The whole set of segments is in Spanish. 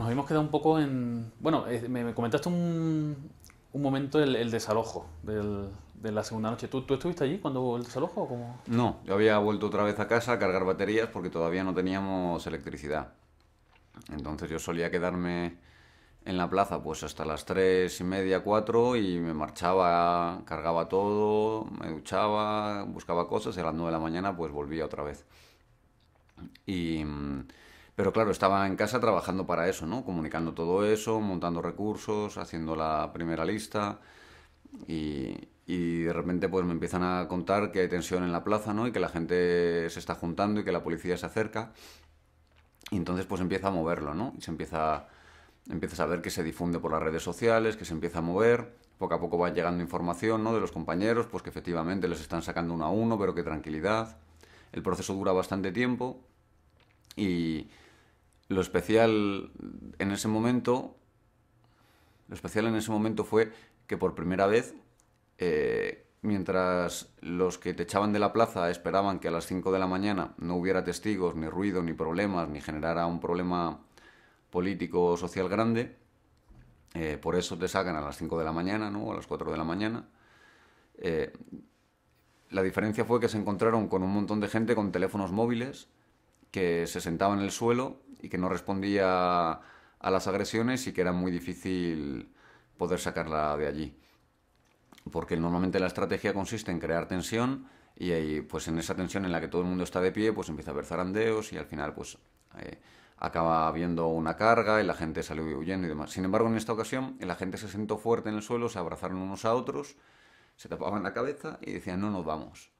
nos habíamos quedado un poco en... Bueno, me, comentaste un, momento el, desalojo de la segunda noche. ¿Tú, estuviste allí cuando hubo el desalojo? No, yo había vuelto otra vez a casa a cargar baterías porque todavía no teníamos electricidad. Entonces yo solía quedarme en la plaza pues hasta las tres y media, cuatro y me marchaba, cargaba todo, me duchaba, buscaba cosas y a las nueve de la mañana pues volvía otra vez. Y mm, pero claro, estaba en casa trabajando para eso, ¿no? Comunicando todo eso, montando recursos, haciendo la primera lista y, de repente pues me empiezan a contar que hay tensión en la plaza, ¿no? Y que la gente se está juntando y que la policía se acerca. Y entonces pues empieza a moverlo, Y se empieza, empieza a ver que se difunde por las redes sociales, que se empieza a mover, poco a poco va llegando información, ¿no? De los compañeros, pues que efectivamente les están sacando uno a uno, pero qué tranquilidad. El proceso dura bastante tiempo y, lo especial en ese momento. Lo especial en ese momento fue que por primera vez. Eh, mientras los que te echaban de la plaza esperaban que a las 5 de la mañana no hubiera testigos, ni ruido, ni problemas, ni generara un problema político o social grande, eh, por eso te sacan a las 5 de la mañana, ¿no? a las 4 de la mañana. Eh, la diferencia fue que se encontraron con un montón de gente con teléfonos móviles que se sentaba en el suelo y que no respondía a las agresiones y que era muy difícil poder sacarla de allí. Porque normalmente la estrategia consiste en crear tensión y ahí, pues en esa tensión en la que todo el mundo está de pie, pues empieza a haber zarandeos y al final pues eh, acaba habiendo una carga y la gente sale huyendo y demás. Sin embargo, en esta ocasión la gente se sentó fuerte en el suelo, se abrazaron unos a otros, se tapaban la cabeza y decían no nos vamos.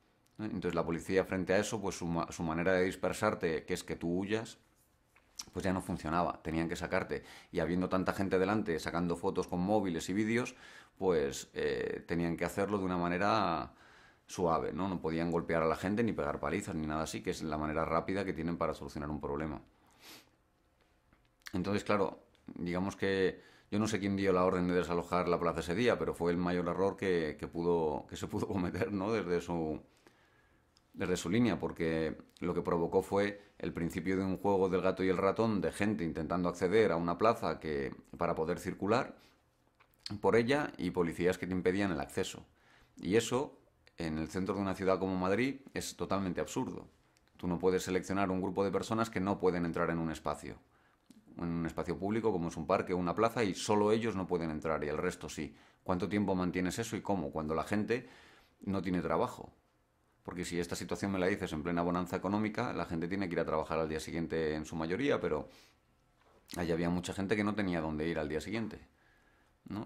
¿eh? Entonces la policía frente a eso, pues su, manera de dispersarte, que es que tú huyas, pues ya no funcionaba, tenían que sacarte. Y habiendo tanta gente delante sacando fotos con móviles y vídeos, pues eh, tenían que hacerlo de una manera suave, ¿no? No podían golpear a la gente ni pegar palizas ni nada así, que es la manera rápida que tienen para solucionar un problema. Entonces, claro, digamos que yo no sé quién dio la orden de desalojar la plaza ese día, pero fue el mayor error que, que pudo, que se pudo cometer, ¿no? Desde su, desde su línea, porque lo que provocó fue el principio de un juego del gato y el ratón de gente intentando acceder a una plaza que, para poder circular por ella y policías que te impedían el acceso. Y eso, en el centro de una ciudad como Madrid, es totalmente absurdo. Tú no puedes seleccionar un grupo de personas que no pueden entrar en un espacio en un espacio público como es un parque o una plaza y solo ellos no pueden entrar y el resto sí. ¿Cuánto tiempo mantienes eso y cómo? Cuando la gente no tiene trabajo. Porque si esta situación me la dices en plena bonanza económica, la gente tiene que ir a trabajar al día siguiente en su mayoría, pero allí había mucha gente que no tenía dónde ir al día siguiente.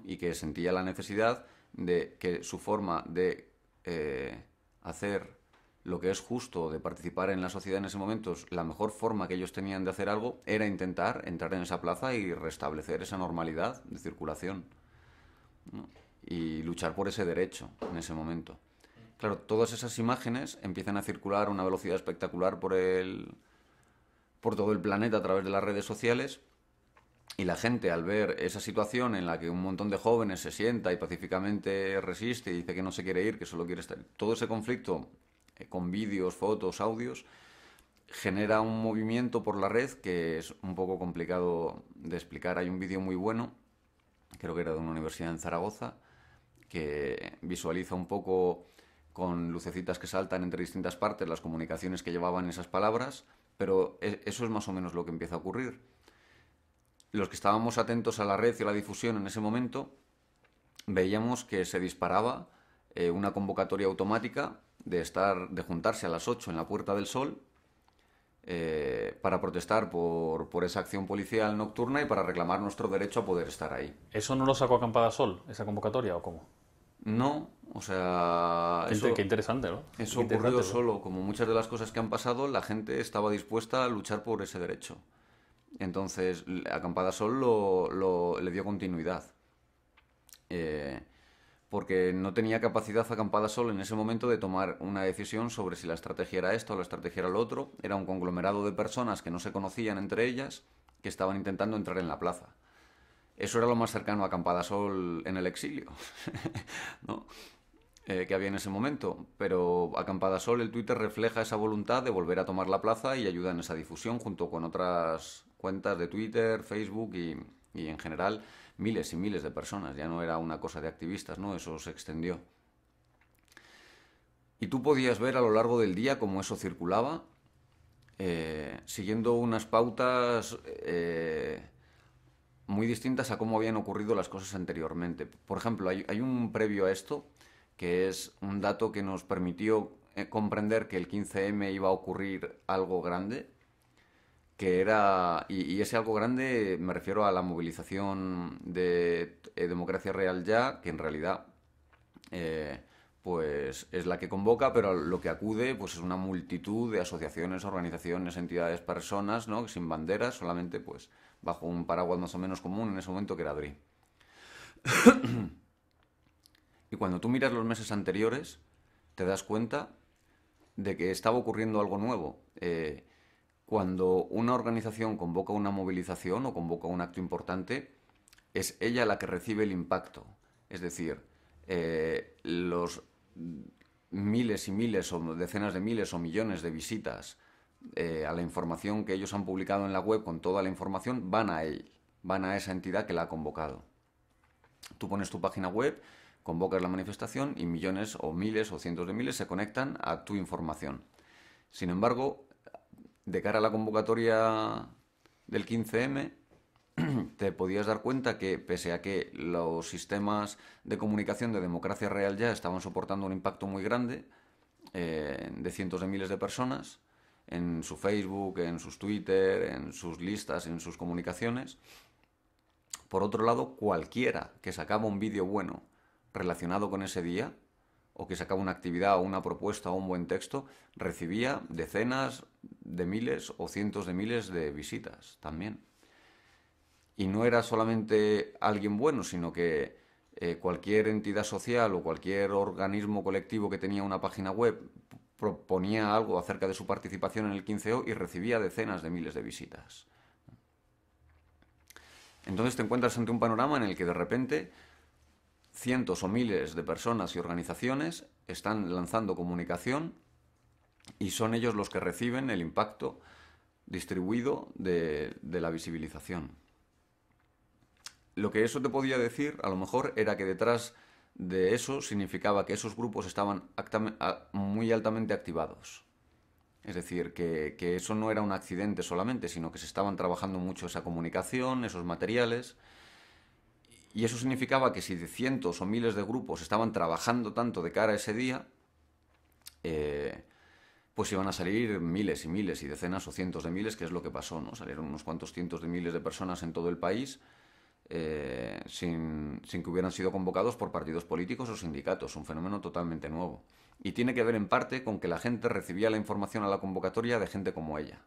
Y que sentía la necesidad de que su forma de eh, hacer lo que es justo de participar en la sociedad en ese momento, la mejor forma que ellos tenían de hacer algo era intentar entrar en esa plaza y restablecer esa normalidad de circulación. Y luchar por ese derecho en ese momento. Claro, todas esas imágenes empiezan a circular a una velocidad espectacular por el por todo el planeta a través de las redes sociales y la gente al ver esa situación en la que un montón de jóvenes se sienta y pacíficamente resiste y dice que no se quiere ir, que solo quiere estar, todo ese conflicto eh, con vídeos, fotos, audios, genera un movimiento por la red que es un poco complicado de explicar. Hay un vídeo muy bueno, creo que era de una universidad en Zaragoza, que visualiza un poco con lucecitas que saltan entre distintas partes, las comunicaciones que llevaban esas palabras, pero e, eso es más o menos lo que empieza a ocurrir. Los que estábamos atentos a la red y a la difusión en ese momento, veíamos que se disparaba eh, una convocatoria automática de, estar, de juntarse a las 8 en la Puerta del Sol eh, para protestar por, esa acción policial nocturna y para reclamar nuestro derecho a poder estar ahí. ¿Eso no lo sacó Acampada Sol, esa convocatoria, o cómo? No, o sea... Eso, qué interesante, ¿no? Eso ocurrió solo. Como muchas de las cosas que han pasado, la gente estaba dispuesta a luchar por ese derecho. Entonces, Acampada Sol le dio continuidad. Eh, porque no tenía capacidad Acampada Sol en ese momento de tomar una decisión sobre si la estrategia era esto o la estrategia era lo otro. Era un conglomerado de personas que no se conocían entre ellas, que estaban intentando entrar en la plaza. Eso era lo más cercano a Campadasol en el exilio, ¿no? Eh, que había en ese momento, pero Sol el Twitter refleja esa voluntad de volver a tomar la plaza y ayuda en esa difusión junto con otras cuentas de Twitter, Facebook y, en general miles y miles de personas. Ya no era una cosa de activistas, ¿no? Eso se extendió. Y tú podías ver a lo largo del día cómo eso circulaba, eh, siguiendo unas pautas eh, muy distintas a cómo habían ocurrido las cosas anteriormente. Por ejemplo, hay, un previo a esto, que es un dato que nos permitió eh, comprender que el 15M iba a ocurrir algo grande, que era, y, ese algo grande me refiero a la movilización de eh, Democracia Real ya, que en realidad eh, pues es la que convoca, pero lo que acude pues es una multitud de asociaciones, organizaciones, entidades, personas, ¿no? sin banderas, solamente pues bajo un paraguas más o menos común en ese momento que era DRI. y cuando tú miras los meses anteriores, te das cuenta de que estaba ocurriendo algo nuevo. Eh, cuando una organización convoca una movilización o convoca un acto importante, es ella la que recibe el impacto. Es decir, eh, los miles y miles o decenas de miles o millones de visitas eh, a la información que ellos han publicado en la web con toda la información, van a él, van a esa entidad que la ha convocado. Tú pones tu página web, convocas la manifestación y millones o miles o cientos de miles se conectan a tu información. Sin embargo, de cara a la convocatoria del 15M, te podías dar cuenta que pese a que los sistemas de comunicación de democracia real ya estaban soportando un impacto muy grande eh, de cientos de miles de personas, en su Facebook, en sus Twitter, en sus listas, en sus comunicaciones. Por otro lado, cualquiera que sacaba un vídeo bueno relacionado con ese día, o que sacaba una actividad o una propuesta o un buen texto, recibía decenas de miles o cientos de miles de visitas también. Y no era solamente alguien bueno, sino que eh, cualquier entidad social o cualquier organismo colectivo que tenía una página web proponía algo acerca de su participación en el 15O y recibía decenas de miles de visitas. Entonces te encuentras ante un panorama en el que de repente cientos o miles de personas y organizaciones están lanzando comunicación y son ellos los que reciben el impacto distribuido de, de la visibilización. Lo que eso te podía decir a lo mejor era que detrás de eso significaba que esos grupos estaban muy altamente activados. Es decir, que, eso no era un accidente solamente, sino que se estaban trabajando mucho esa comunicación, esos materiales. Y eso significaba que si cientos o miles de grupos estaban trabajando tanto de cara a ese día, eh, pues iban a salir miles y miles y decenas o cientos de miles, que es lo que pasó, ¿no? Salieron unos cuantos cientos de miles de personas en todo el país eh, sin, que hubieran sido convocados por partidos políticos o sindicatos, un fenómeno totalmente nuevo. Y tiene que ver en parte con que la gente recibía la información a la convocatoria de gente como ella,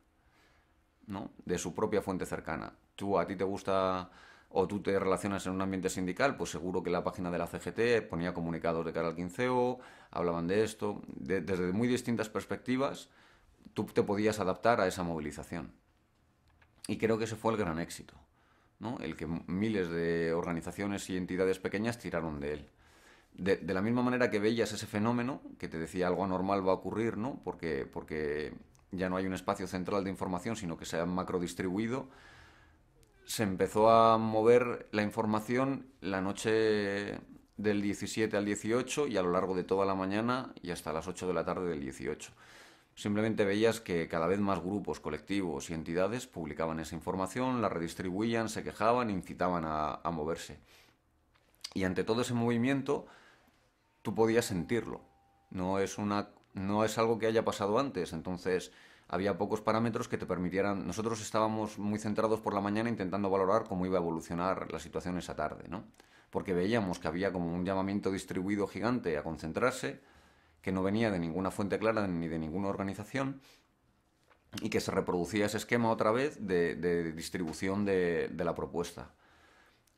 ¿no? de su propia fuente cercana. Tú a ti te gusta o tú te relacionas en un ambiente sindical, pues seguro que la página de la CGT ponía comunicados de cara al quinceo, hablaban de esto, desde muy distintas perspectivas, tú te podías adaptar a esa movilización. Y creo que ese fue el gran éxito el que miles de organizaciones y entidades pequeñas tiraron de él. De, la misma manera que veías ese fenómeno, que te decía algo anormal va a ocurrir, ¿no? porque, porque ya no hay un espacio central de información, sino que se ha macrodistribuido, se empezó a mover la información la noche del 17 al 18 y a lo largo de toda la mañana y hasta las 8 de la tarde del 18. Simplemente veías que cada vez más grupos, colectivos y entidades publicaban esa información, la redistribuían, se quejaban, incitaban a, moverse. Y ante todo ese movimiento, tú podías sentirlo. No es, una, no es algo que haya pasado antes, entonces había pocos parámetros que te permitieran... Nosotros estábamos muy centrados por la mañana intentando valorar cómo iba a evolucionar la situación esa tarde, Porque veíamos que había como un llamamiento distribuido gigante a concentrarse, que no venía de ninguna fuente clara ni de ninguna organización y que se reproducía ese esquema otra vez de, distribución de, la propuesta.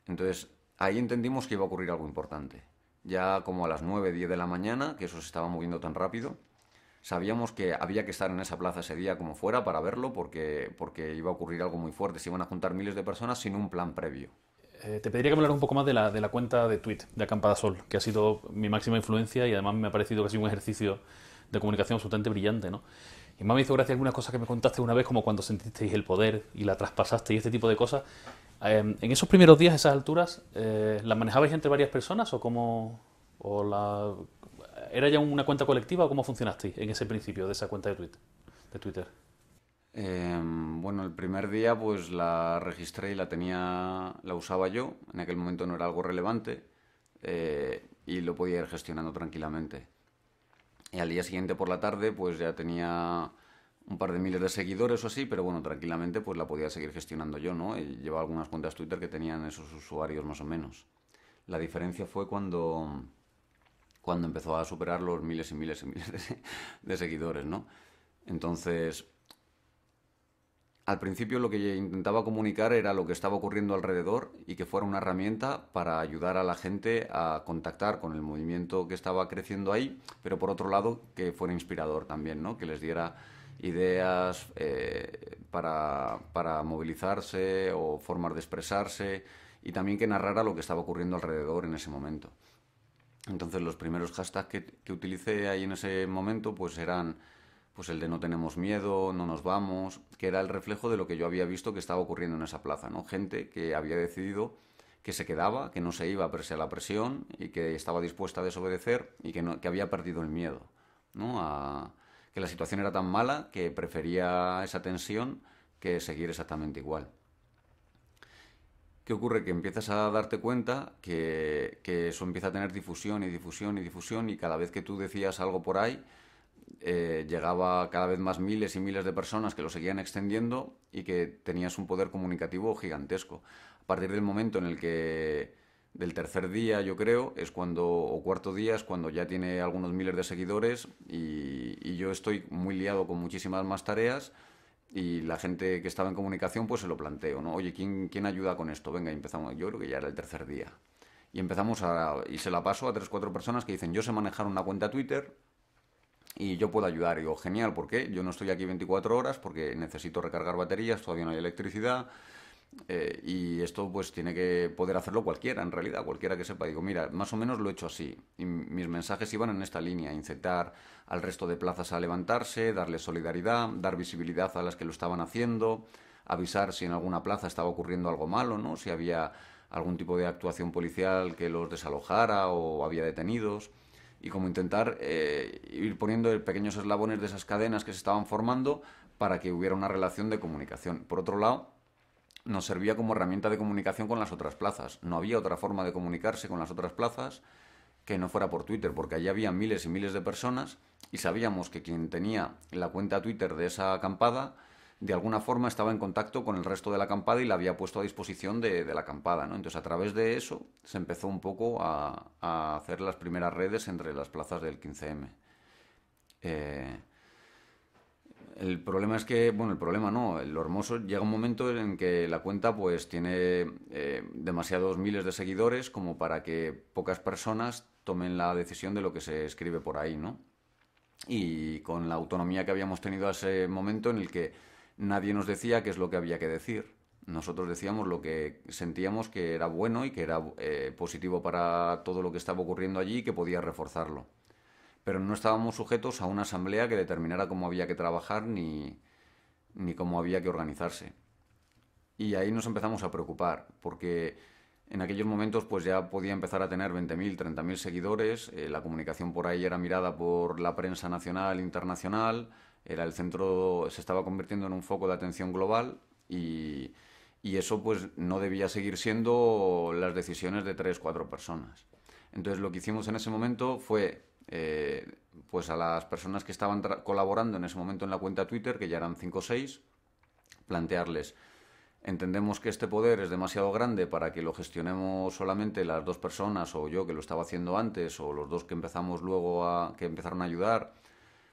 Entonces, ahí entendimos que iba a ocurrir algo importante. Ya como a las 9, 10 de la mañana, que eso se estaba moviendo tan rápido, sabíamos que había que estar en esa plaza ese día como fuera para verlo porque, porque iba a ocurrir algo muy fuerte. Se iban a juntar miles de personas sin un plan previo. Eh, te pediría que me hablaras un poco más de la, cuenta de Twitter, de Acampada Sol, que ha sido mi máxima influencia y además me ha parecido que ha sido un ejercicio de comunicación absolutamente brillante. Y más me hizo gracia algunas cosas que me contaste una vez, como cuando sentisteis el poder y la traspasaste y este tipo de cosas. Eh, ¿En esos primeros días, esas alturas, eh, las manejabais entre varias personas o cómo...? ¿Era ya una cuenta colectiva o cómo funcionasteis en ese principio de esa cuenta de Twitter? Em, bueno, el primer día pues la registré y la tenía, la usaba yo. En aquel momento no era algo relevante eh, y lo podía ir gestionando tranquilamente. Y al día siguiente por la tarde pues ya tenía un par de miles de seguidores o así, pero bueno, tranquilamente pues la podía seguir gestionando yo, ¿no? llevaba algunas cuentas Twitter que tenían esos usuarios más o menos. La diferencia fue cuando, cuando empezó a superar los miles y miles y miles de, de seguidores, ¿no? Entonces al principio lo que intentaba comunicar era lo que estaba ocurriendo alrededor y que fuera una herramienta para ayudar a la gente a contactar con el movimiento que estaba creciendo ahí, pero por otro lado que fuera inspirador también, ¿no? que les diera ideas eh, para, movilizarse o formas de expresarse y también que narrara lo que estaba ocurriendo alrededor en ese momento. Entonces los primeros hashtags que, que utilicé ahí en ese momento pues eran pues el de no tenemos miedo, no nos vamos, que era el reflejo de lo que yo había visto que estaba ocurriendo en esa plaza, ¿no? Gente que había decidido que se quedaba, que no se iba a la presión y que estaba dispuesta a desobedecer y que, había perdido el miedo, ¿no? A, que la situación era tan mala que prefería esa tensión que seguir exactamente igual. ¿Qué ocurre? Que empiezas a darte cuenta que, eso empieza a tener difusión y difusión y difusión y cada vez que tú decías algo por ahí, eh, llegaba cada vez más miles y miles de personas que lo seguían extendiendo y que tenías un poder comunicativo gigantesco. A partir del momento en el que del tercer día, yo creo, es cuando, o cuarto día, es cuando ya tiene algunos miles de seguidores y, yo estoy muy liado con muchísimas más tareas y la gente que estaba en comunicación pues se lo planteo, ¿no? Oye, ¿quién, quién ayuda con esto? Venga, empezamos, yo creo que ya era el tercer día. Y empezamos a, y se la paso a tres, cuatro personas que dicen, yo sé manejar una cuenta Twitter, y yo puedo ayudar. Y digo, genial, ¿por qué? Yo no estoy aquí 24 horas porque necesito recargar baterías, todavía no hay electricidad. Eh, y esto pues tiene que poder hacerlo cualquiera, en realidad, cualquiera que sepa. Digo, mira, más o menos lo he hecho así. Y mis mensajes iban en esta línea, incitar al resto de plazas a levantarse, darle solidaridad, dar visibilidad a las que lo estaban haciendo, avisar si en alguna plaza estaba ocurriendo algo malo, ¿no? Si había algún tipo de actuación policial que los desalojara o había detenidos y como intentar eh, ir poniendo pequeños eslabones de esas cadenas que se estaban formando para que hubiera una relación de comunicación. Por otro lado, nos servía como herramienta de comunicación con las otras plazas. No había otra forma de comunicarse con las otras plazas que no fuera por Twitter, porque allí había miles y miles de personas y sabíamos que quien tenía la cuenta Twitter de esa acampada de alguna forma estaba en contacto con el resto de la acampada y la había puesto a disposición de, la acampada. ¿no? Entonces, a través de eso se empezó un poco a, hacer las primeras redes entre las plazas del 15M. Eh, el problema es que, bueno, el problema no, lo hermoso llega un momento en que la cuenta pues tiene eh, demasiados miles de seguidores como para que pocas personas tomen la decisión de lo que se escribe por ahí, ¿no? Y con la autonomía que habíamos tenido a ese momento en el que nadie nos decía qué es lo que había que decir. Nosotros decíamos lo que sentíamos que era bueno y que era eh, positivo para todo lo que estaba ocurriendo allí y que podía reforzarlo. Pero no estábamos sujetos a una asamblea que determinara cómo había que trabajar ni, cómo había que organizarse. Y ahí nos empezamos a preocupar, porque en aquellos momentos pues ya podía empezar a tener 20.000, 30.000 seguidores, eh, la comunicación por ahí era mirada por la prensa nacional, internacional, el centro, se estaba convirtiendo en un foco de atención global y, eso pues no debía seguir siendo las decisiones de tres, cuatro personas. Entonces lo que hicimos en ese momento fue eh, pues a las personas que estaban colaborando en ese momento en la cuenta Twitter, que ya eran cinco o seis, plantearles, entendemos que este poder es demasiado grande para que lo gestionemos solamente las dos personas o yo que lo estaba haciendo antes o los dos que empezamos luego a que empezaron a ayudar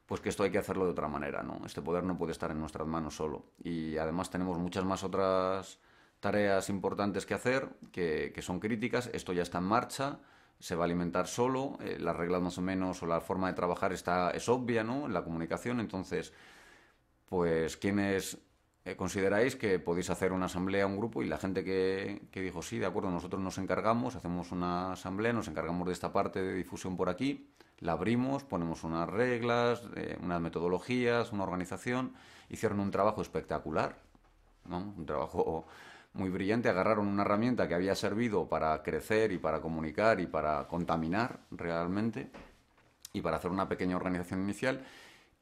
pues que esto hay que hacerlo de otra manera, ¿no? Este poder no puede estar en nuestras manos solo. Y además tenemos muchas más otras tareas importantes que hacer, que, son críticas, esto ya está en marcha, se va a alimentar solo, eh, las reglas más o menos o la forma de trabajar está, es obvia, ¿no? En la comunicación, entonces, pues ¿quiénes eh, consideráis que podéis hacer una asamblea, un grupo, y la gente que, que dijo, sí, de acuerdo, nosotros nos encargamos, hacemos una asamblea, nos encargamos de esta parte de difusión por aquí, la abrimos, ponemos unas reglas, eh, unas metodologías, una organización, hicieron un trabajo espectacular, ¿no? un trabajo muy brillante, agarraron una herramienta que había servido para crecer y para comunicar y para contaminar realmente y para hacer una pequeña organización inicial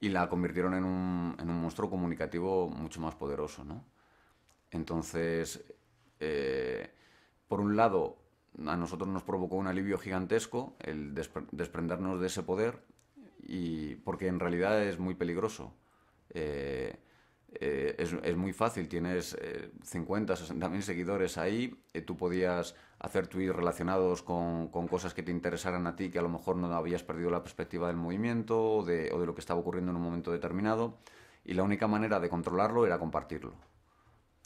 y la convirtieron en un, en un monstruo comunicativo mucho más poderoso. ¿no? Entonces, eh, por un lado, a nosotros nos provocó un alivio gigantesco el desprendernos de ese poder, y porque en realidad es muy peligroso. Eh, eh, es, muy fácil, tienes 50, eh, 60 mil seguidores ahí, tú podías hacer tweets relacionados con, cosas que te interesaran a ti, que a lo mejor no habías perdido la perspectiva del movimiento o de lo que estaba ocurriendo en un momento determinado, y la única manera de controlarlo era compartirlo.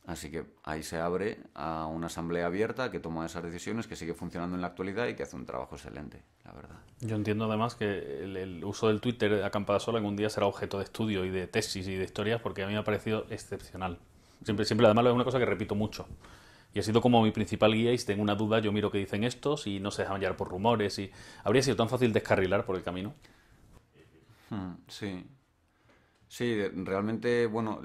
Así que ahí se abre a una asamblea abierta que toma esas decisiones, que sigue funcionando en la actualidad y que hace un trabajo excelente, la verdad. Yo entiendo además que el, uso del Twitter a en algún día será objeto de estudio y de tesis y de historias porque a mí me ha parecido excepcional. Siempre, siempre además es una cosa que repito mucho. Y ha sido como mi principal guía y si tengo una duda yo miro qué dicen estos y no se dejan hallar por rumores y habría sido tan fácil descarrilar por el camino. Hmm, sí, Sí, realmente, bueno,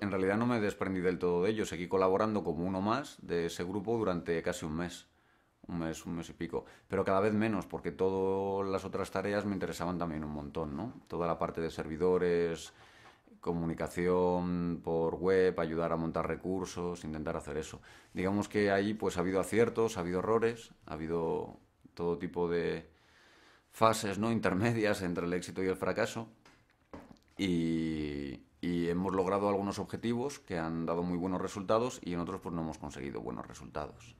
en realidad no me desprendí del todo de ello. Seguí colaborando como uno más de ese grupo durante casi un mes. Un mes, un mes y pico. Pero cada vez menos, porque todas las otras tareas me interesaban también un montón, ¿no? Toda la parte de servidores, comunicación por web, ayudar a montar recursos, intentar hacer eso. Digamos que ahí pues ha habido aciertos, ha habido errores, ha habido todo tipo de fases, ¿no? Intermedias entre el éxito y el fracaso y, hemos logrado algunos objetivos que han dado muy buenos resultados y en otros pues no hemos conseguido buenos resultados.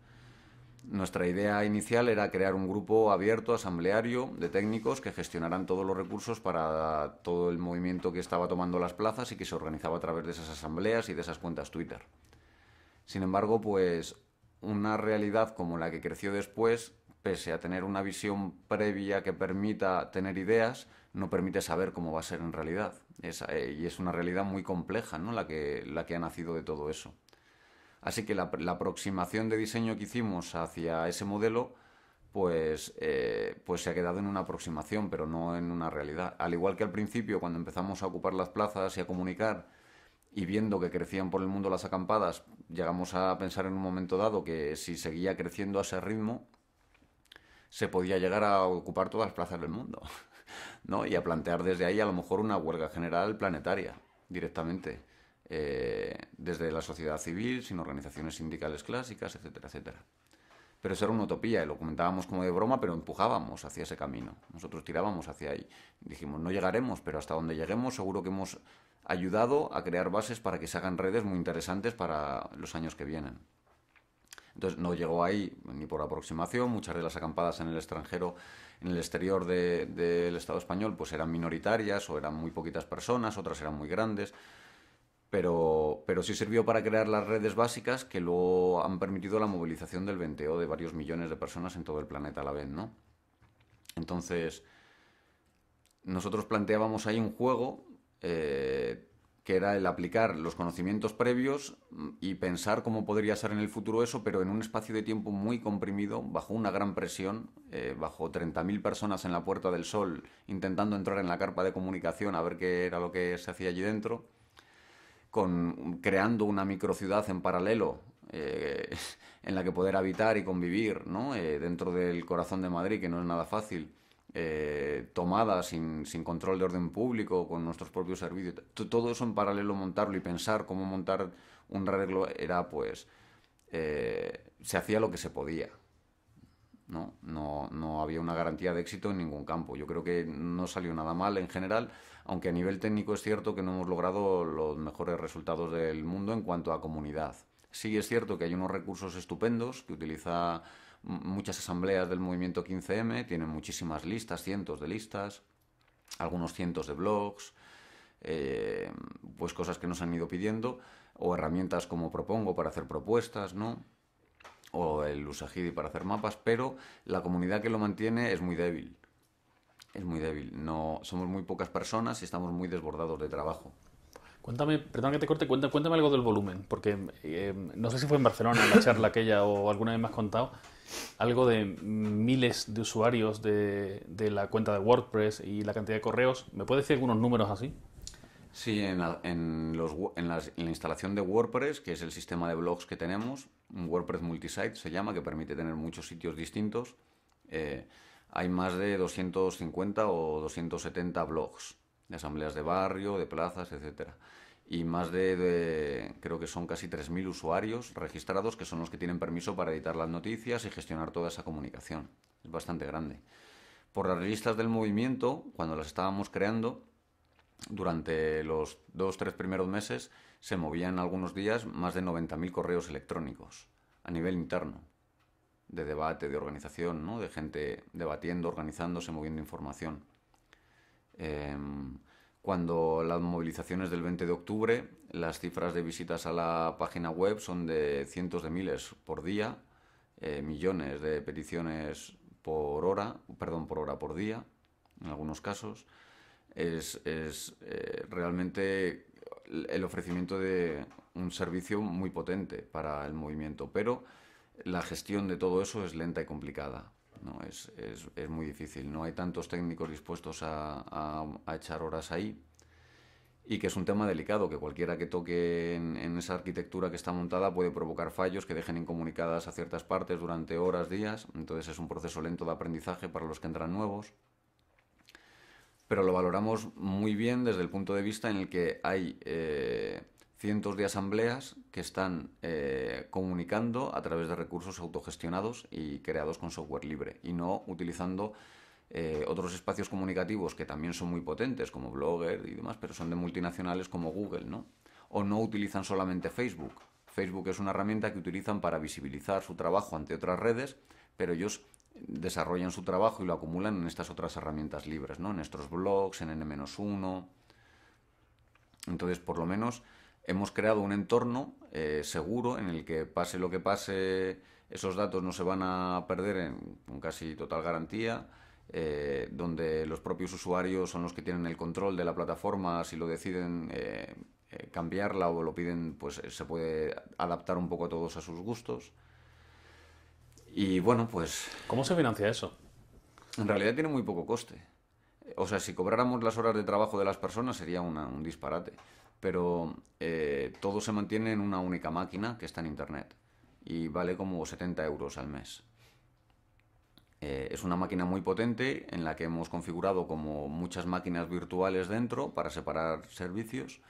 Nuestra idea inicial era crear un grupo abierto, asambleario, de técnicos que gestionaran todos los recursos para todo el movimiento que estaba tomando las plazas y que se organizaba a través de esas asambleas y de esas cuentas Twitter. Sin embargo, pues una realidad como la que creció después, pese a tener una visión previa que permita tener ideas, no permite saber cómo va a ser en realidad. Eh, y es una realidad muy compleja ¿no? la, que, la que ha nacido de todo eso. Así que la, aproximación de diseño que hicimos hacia ese modelo pues, eh, pues se ha quedado en una aproximación, pero no en una realidad. Al igual que al principio, cuando empezamos a ocupar las plazas y a comunicar, y viendo que crecían por el mundo las acampadas, llegamos a pensar en un momento dado que si seguía creciendo a ese ritmo, se podía llegar a ocupar todas las plazas del mundo. Y a plantear desde ahí a lo mejor una huelga general planetaria directamente. Eh, desde la sociedad civil, sin organizaciones sindicales clásicas, etcétera, etcétera. Pero eso era una utopía y lo comentábamos como de broma, pero empujábamos hacia ese camino. Nosotros tirábamos hacia ahí. Dijimos, no llegaremos, pero hasta donde lleguemos seguro que hemos ayudado a crear bases para que se hagan redes muy interesantes para los años que vienen. Entonces no llegó ahí ni por aproximación, muchas de las acampadas en el extranjero en el exterior del Estado español pues eran minoritarias o eran muy poquitas personas, otras eran muy grandes, pero, pero sí sirvió para crear las redes básicas que luego han permitido la movilización del venteo de varios millones de personas en todo el planeta a la vez, ¿no? Entonces, nosotros planteábamos ahí un juego eh, que era el aplicar los conocimientos previos mm, y pensar cómo podría ser en el futuro eso, pero en un espacio de tiempo muy comprimido, bajo una gran presión, eh, bajo 30.000 personas en la Puerta del Sol intentando entrar en la carpa de comunicación a ver qué era lo que se hacía allí dentro, con, creando una microciudad en paralelo eh, en la que poder habitar y convivir ¿no? Eh, dentro del corazón de Madrid, que no es nada fácil eh, tomada sin, control de orden público, con nuestros propios servicios. Todo eso en paralelo montarlo y pensar cómo montar un arreglo era pues... Eh, se hacía lo que se podía. ¿no? No, no había una garantía de éxito en ningún campo. Yo creo que no salió nada mal en general, aunque a nivel técnico es cierto que no hemos logrado los mejores resultados del mundo en cuanto a comunidad. Sí es cierto que hay unos recursos estupendos que utiliza muchas asambleas del movimiento 15M, tienen muchísimas listas, cientos de listas, algunos cientos de blogs, eh, pues cosas que nos han ido pidiendo, o herramientas como propongo para hacer propuestas, ¿no? O el Usagidi para hacer mapas, pero la comunidad que lo mantiene es muy débil. Es muy débil. No, somos muy pocas personas y estamos muy desbordados de trabajo. Cuéntame, perdón que te corte, cuéntame, cuéntame algo del volumen, porque eh, no sé si fue en Barcelona en la charla aquella o alguna vez me has contado, algo de miles de usuarios de, la cuenta de WordPress y la cantidad de correos. ¿Me puede decir algunos números así? Sí, en la, instalación de WordPress, que es el sistema de blogs que tenemos, WordPress Multisite se llama, que permite tener muchos sitios distintos, eh, hay más de 250 o 270 blogs de asambleas de barrio, de plazas, etcétera y más de, creo que son casi 3.000 usuarios registrados que son los que tienen permiso para editar las noticias y gestionar toda esa comunicación. Es bastante grande. Por las revistas del movimiento, cuando las estábamos creando, durante los dos, tres primeros meses se movían algunos días más de 90.000 correos electrónicos a nivel interno, de debate, de organización, de gente debatiendo, organizándose, moviendo información. Em, cuando las movilizaciones del 20 de octubre, las cifras de visitas a la página web son de cientos de miles por día, eh, millones de peticiones por hora, perdón, por hora por día, en algunos casos, es, eh, realmente el ofrecimiento de un servicio muy potente para el movimiento, pero la gestión de todo eso es lenta y complicada. No, es, muy difícil. No hay tantos técnicos dispuestos a, echar horas ahí. Y que es un tema delicado, que cualquiera que toque en, esa arquitectura que está montada puede provocar fallos que dejen incomunicadas a ciertas partes durante horas, días. Entonces es un proceso lento de aprendizaje para los que entran nuevos. Pero lo valoramos muy bien desde el punto de vista en el que hay... Eh, cientos de asambleas que están eh, comunicando a través de recursos autogestionados y creados con software libre y no utilizando eh, otros espacios comunicativos que también son muy potentes como Blogger y demás, pero son de multinacionales como Google, ¿no? O no utilizan solamente Facebook. Facebook es una herramienta que utilizan para visibilizar su trabajo ante otras redes, pero ellos desarrollan su trabajo y lo acumulan en estas otras herramientas libres, ¿no? En estos blogs, en N-1. Entonces, por lo menos, hemos creado un entorno eh, seguro en el que pase lo que pase, esos datos no se van a perder en, con casi total garantía, eh, donde los propios usuarios son los que tienen el control de la plataforma, si lo deciden eh, cambiarla o lo piden, pues se puede adaptar un poco a todos a sus gustos. Y bueno, pues... ¿Cómo se financia eso? En realidad tiene muy poco coste. O sea, si cobráramos las horas de trabajo de las personas sería un disparate pero eh, todo se mantiene en una única máquina que está en internet y vale como 70 euros al mes. Eh, es una máquina muy potente en la que hemos configurado como muchas máquinas virtuales dentro para separar servicios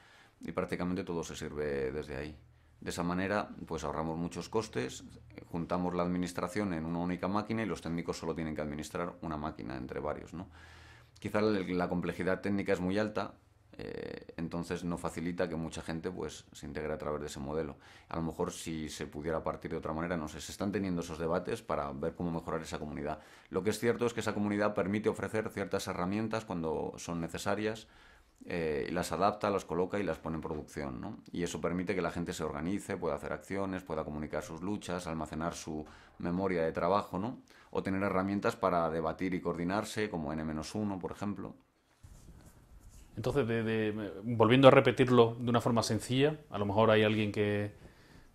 y prácticamente todo se sirve desde ahí. De esa manera, pues ahorramos muchos costes, juntamos la administración en una única máquina y los técnicos solo tienen que administrar una máquina entre varios, Quizá la complejidad técnica es muy alta, eh, entonces no facilita que mucha gente pues, se integre a través de ese modelo. A lo mejor si se pudiera partir de otra manera, no sé, se están teniendo esos debates para ver cómo mejorar esa comunidad. Lo que es cierto es que esa comunidad permite ofrecer ciertas herramientas cuando son necesarias, eh, las adapta, las coloca y las pone en producción. ¿no? Y eso permite que la gente se organice, pueda hacer acciones, pueda comunicar sus luchas, almacenar su memoria de trabajo, ¿no? o tener herramientas para debatir y coordinarse, como N-1, por ejemplo. Entonces, volviendo a repetirlo de una forma sencilla, a lo mejor hay alguien que,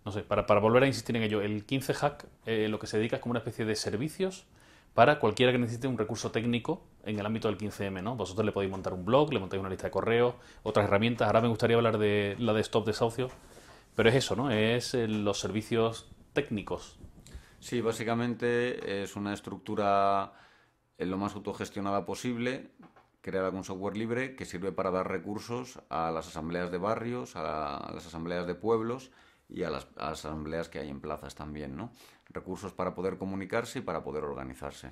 no sé, para, volver a insistir en ello, el 15 Hack eh, lo que se dedica es como una especie de servicios para cualquiera que necesite un recurso técnico en el ámbito del 15M, ¿no? Vosotros le podéis montar un blog, le montáis una lista de correos, otras herramientas. Ahora me gustaría hablar de la de Stop Desahucio, pero es eso, ¿no? Es eh, los servicios técnicos. Sí, básicamente es una estructura eh, lo más autogestionada posible crear algún software libre que sirve para dar recursos a las asambleas de barrios, a, las asambleas de pueblos y a las asambleas que hay en plazas también, ¿no? Recursos para poder comunicarse y para poder organizarse.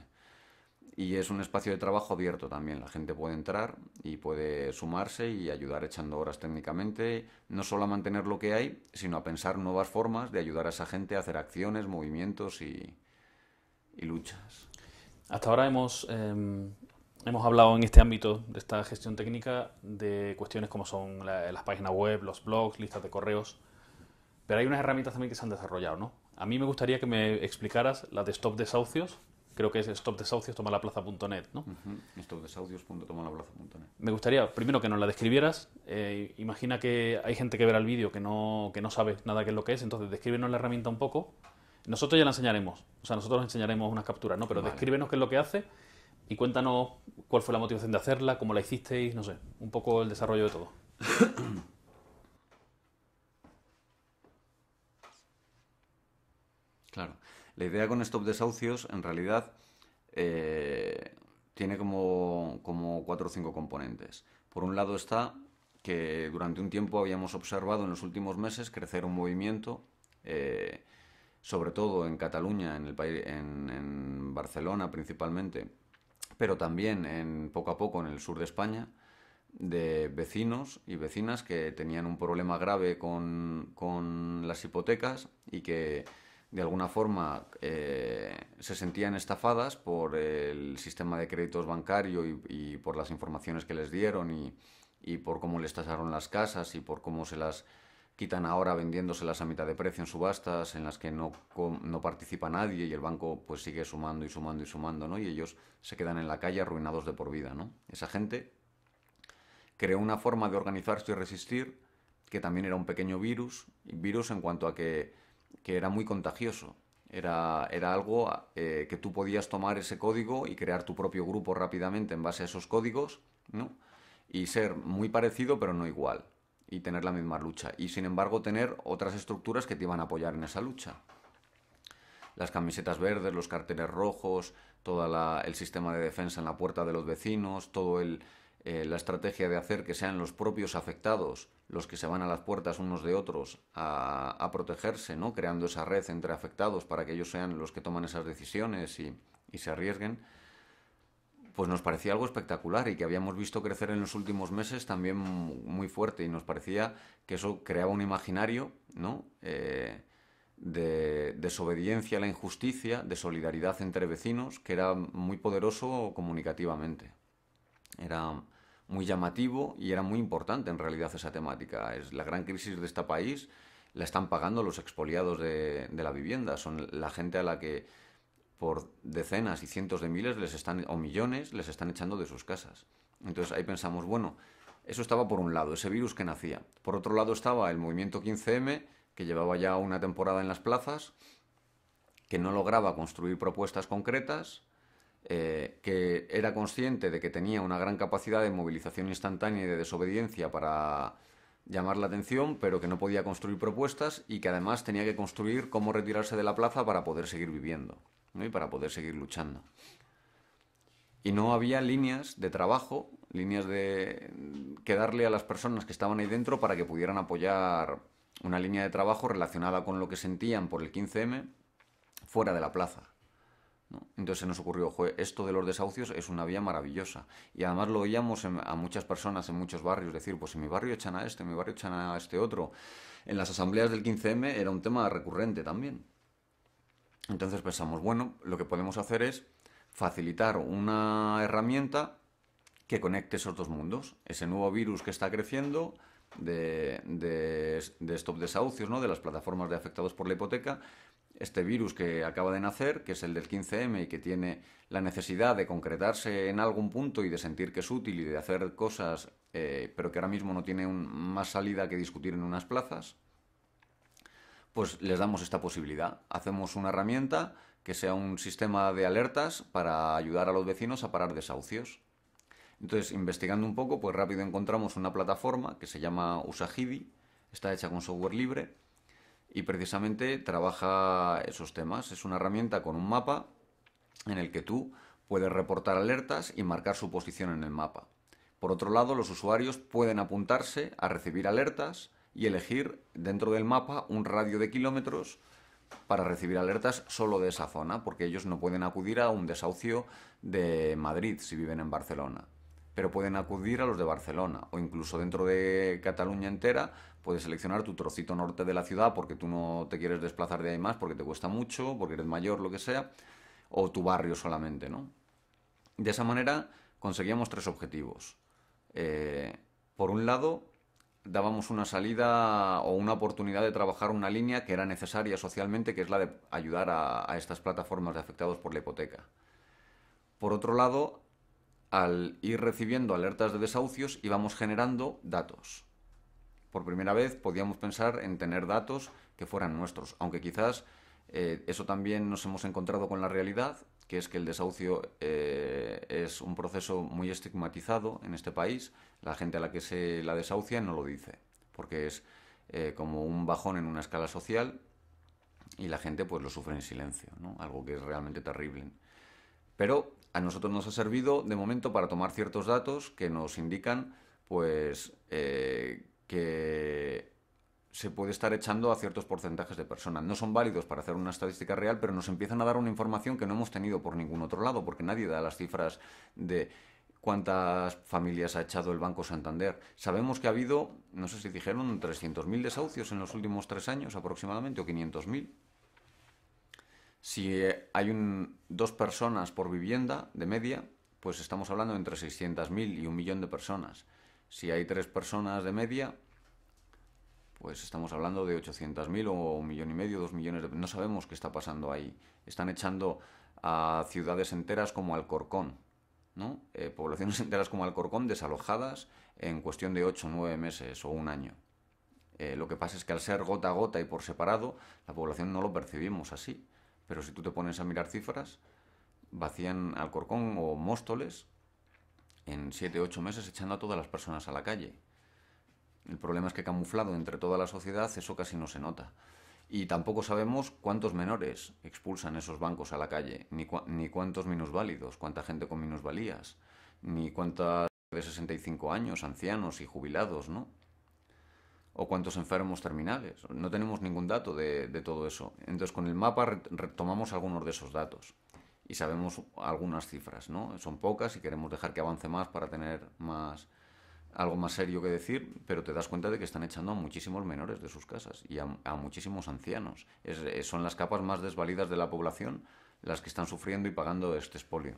Y es un espacio de trabajo abierto también, la gente puede entrar y puede sumarse y ayudar echando horas técnicamente, no solo a mantener lo que hay, sino a pensar nuevas formas de ayudar a esa gente a hacer acciones, movimientos y, luchas. Hasta ahora hemos em, hemos hablado en este ámbito de esta gestión técnica de cuestiones como son las páginas web, los blogs, listas de correos, pero hay unas herramientas también que se han desarrollado, ¿no? A mí me gustaría que me explicaras la de Stop Desahucios, creo que es stopdesahucios.tomalaplaza.net, ¿no? Stopdesahucios.tomalaplaza.net. Me gustaría, primero, que nos la describieras. Eh, imagina que hay gente que verá el vídeo que no, que no sabe nada qué es lo que es, entonces descríbenos la herramienta un poco. Nosotros ya la enseñaremos, o sea, nosotros enseñaremos unas capturas, ¿no? Pero descríbenos qué es lo que hace y cuéntanos cuál fue la motivación de hacerla, cómo la hicisteis, no sé, un poco el desarrollo de todo. Claro. La idea con Stop Desahucios, en realidad, eh, tiene como, cuatro o cinco componentes. Por un lado está que durante un tiempo habíamos observado en los últimos meses crecer un movimiento, eh, sobre todo en Cataluña, en, el país, en Barcelona principalmente, pero también en, poco a poco en el sur de España, de vecinos y vecinas que tenían un problema grave con, las hipotecas y que de alguna forma eh, se sentían estafadas por el sistema de créditos bancario y, por las informaciones que les dieron y, y por cómo les tasaron las casas y por cómo se las quitan ahora vendiéndoselas a mitad de precio en subastas en las que no, no participa nadie y el banco pues sigue sumando y sumando y sumando, ¿no? Y ellos se quedan en la calle arruinados de por vida, ¿no? Esa gente creó una forma de organizarse y resistir que también era un pequeño virus, virus en cuanto a que, era muy contagioso. Era, era algo eh, que tú podías tomar ese código y crear tu propio grupo rápidamente en base a esos códigos, ¿no? Y ser muy parecido pero no igual y tener la misma lucha. Y sin embargo tener otras estructuras que te iban a apoyar en esa lucha. Las camisetas verdes, los carteles rojos, todo el sistema de defensa en la puerta de los vecinos, toda eh, la estrategia de hacer que sean los propios afectados los que se van a las puertas unos de otros a, protegerse, ¿no? creando esa red entre afectados para que ellos sean los que toman esas decisiones y, y se arriesguen pues nos parecía algo espectacular y que habíamos visto crecer en los últimos meses también muy fuerte y nos parecía que eso creaba un imaginario, ¿no? Eh, de desobediencia a la injusticia, de solidaridad entre vecinos, que era muy poderoso comunicativamente. Era muy llamativo y era muy importante en realidad esa temática. Es la gran crisis de este país la están pagando los expoliados de la vivienda, son la gente a la que por decenas y cientos de miles les están, o millones les están echando de sus casas. Entonces ahí pensamos, bueno, eso estaba por un lado, ese virus que nacía. Por otro lado estaba el movimiento 15M, que llevaba ya una temporada en las plazas, que no lograba construir propuestas concretas, eh, que era consciente de que tenía una gran capacidad de movilización instantánea y de desobediencia para llamar la atención, pero que no podía construir propuestas y que además tenía que construir cómo retirarse de la plaza para poder seguir viviendo y para poder seguir luchando. Y no había líneas de trabajo, líneas de mm, que darle a las personas que estaban ahí dentro para que pudieran apoyar una línea de trabajo relacionada con lo que sentían por el 15M fuera de la plaza. Entonces se nos ocurrió, esto de los desahucios es una vía maravillosa. Y además lo oíamos a muchas personas en muchos barrios, decir, pues en mi barrio echan a este, en mi barrio echan a este otro. En las asambleas del 15M era un tema recurrente también. Entonces pensamos, bueno, lo que podemos hacer es facilitar una herramienta que conecte esos dos mundos, ese nuevo virus que está creciendo de, de, stop desahucios, ¿no? de las plataformas de afectados por la hipoteca, este virus que acaba de nacer, que es el del 15M y que tiene la necesidad de concretarse en algún punto y de sentir que es útil y de hacer cosas, eh, pero que ahora mismo no tiene más salida que discutir en unas plazas pues les damos esta posibilidad. Hacemos una herramienta que sea un sistema de alertas para ayudar a los vecinos a parar desahucios. Entonces, investigando un poco, pues rápido encontramos una plataforma que se llama Usagidi, está hecha con software libre y precisamente trabaja esos temas. Es una herramienta con un mapa en el que tú puedes reportar alertas y marcar su posición en el mapa. Por otro lado, los usuarios pueden apuntarse a recibir alertas, y elegir dentro del mapa un radio de kilómetros para recibir alertas solo de esa zona, porque ellos no pueden acudir a un desahucio de Madrid si viven en Barcelona, pero pueden acudir a los de Barcelona o incluso dentro de Cataluña entera puedes seleccionar tu trocito norte de la ciudad porque tú no te quieres desplazar de ahí más, porque te cuesta mucho, porque eres mayor, lo que sea, o tu barrio solamente, ¿no? De esa manera conseguíamos tres objetivos. Eh, por un lado, dábamos una salida o una oportunidad de trabajar una línea que era necesaria socialmente, que es la de ayudar a, estas plataformas de afectados por la hipoteca. Por otro lado, al ir recibiendo alertas de desahucios íbamos generando datos. Por primera vez podíamos pensar en tener datos que fueran nuestros, aunque quizás eh, eso también nos hemos encontrado con la realidad que es que el desahucio eh, es un proceso muy estigmatizado en este país. La gente a la que se la desahucia no lo dice, porque es eh, como un bajón en una escala social y la gente pues lo sufre en silencio, algo que es realmente terrible. Pero a nosotros nos ha servido de momento para tomar ciertos datos que nos indican pues eh, que se puede estar echando a ciertos porcentajes de personas. No son válidos para hacer una estadística real, pero nos empiezan a dar una información que no hemos tenido por ningún otro lado, porque nadie da las cifras de cuántas familias ha echado el Banco Santander. Sabemos que ha habido, no sé si dijeron, 300.000 desahucios en los últimos tres años aproximadamente, o 500.000. Si eh, hay dos personas por vivienda de media, pues estamos hablando entre 600.000 y un millón de personas. Si hay tres personas de media, pues estamos hablando de 800.000 o un millón y medio, dos millones de... No sabemos qué está pasando ahí. Están echando a ciudades enteras como Alcorcón, ¿no? Eh, poblaciones enteras como Alcorcón desalojadas en cuestión de 8, 9 meses o un año. Eh, lo que pasa es que al ser gota a gota y por separado, la población no lo percibimos así. Pero si tú te pones a mirar cifras, vacían Alcorcón o Móstoles en 7, 8 meses echando a todas las personas a la calle. El problema es que camuflado entre toda la sociedad eso casi no se nota. Y tampoco sabemos cuántos menores expulsan esos bancos a la calle, ni, ni cuántos minusválidos, cuánta gente con minusvalías, ni cuántas de 65 años, ancianos y jubilados, ¿no? o cuántos enfermos terminales. No tenemos ningún dato de, de todo eso. Entonces, con el mapa retomamos algunos de esos datos y sabemos algunas cifras, ¿no? Son pocas y queremos dejar que avance más para tener más, algo más serio que decir, pero te das cuenta de que están echando a muchísimos menores de sus casas y a, muchísimos ancianos. Eh, son las capas más desvalidas de la población las que están sufriendo y pagando este expolio.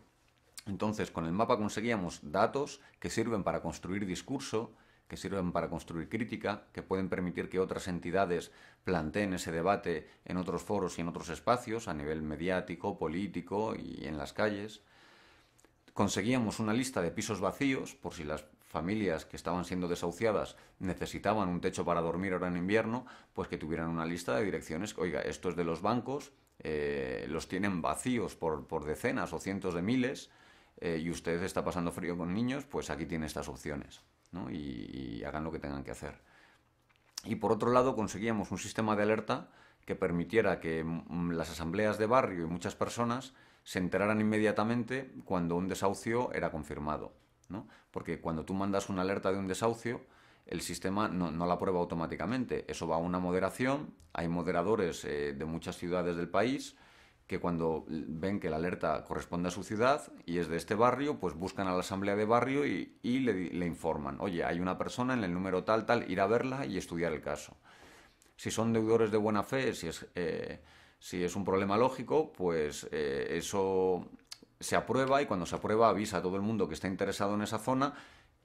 Entonces, con el mapa conseguíamos datos que sirven para construir discurso, que sirven para construir crítica, que pueden permitir que otras entidades planteen ese debate en otros foros y en otros espacios, a nivel mediático, político y en las calles. Conseguíamos una lista de pisos vacíos, por si las familias que estaban siendo desahuciadas necesitaban un techo para dormir ahora en invierno, pues que tuvieran una lista de direcciones, oiga, esto es de los bancos, eh, los tienen vacíos por, por, decenas o cientos de miles, eh, y usted está pasando frío con niños, pues aquí tiene estas opciones, y hagan lo que tengan que hacer. Y por otro lado, conseguíamos un sistema de alerta que permitiera que mm, las asambleas de barrio y muchas personas se enteraran inmediatamente cuando un desahucio era confirmado. Porque cuando tú mandas una alerta de un desahucio, el sistema no, la prueba automáticamente. Eso va a una moderación. Hay moderadores eh, de muchas ciudades del país que cuando ven que la alerta corresponde a su ciudad y es de este barrio, pues buscan a la asamblea de barrio y, le, informan, oye, hay una persona en el número tal, tal, ir a verla y estudiar el caso. Si son deudores de buena fe, si es, eh, si es un problema lógico, pues eh, eso se aprueba y cuando se aprueba avisa a todo el mundo que está interesado en esa zona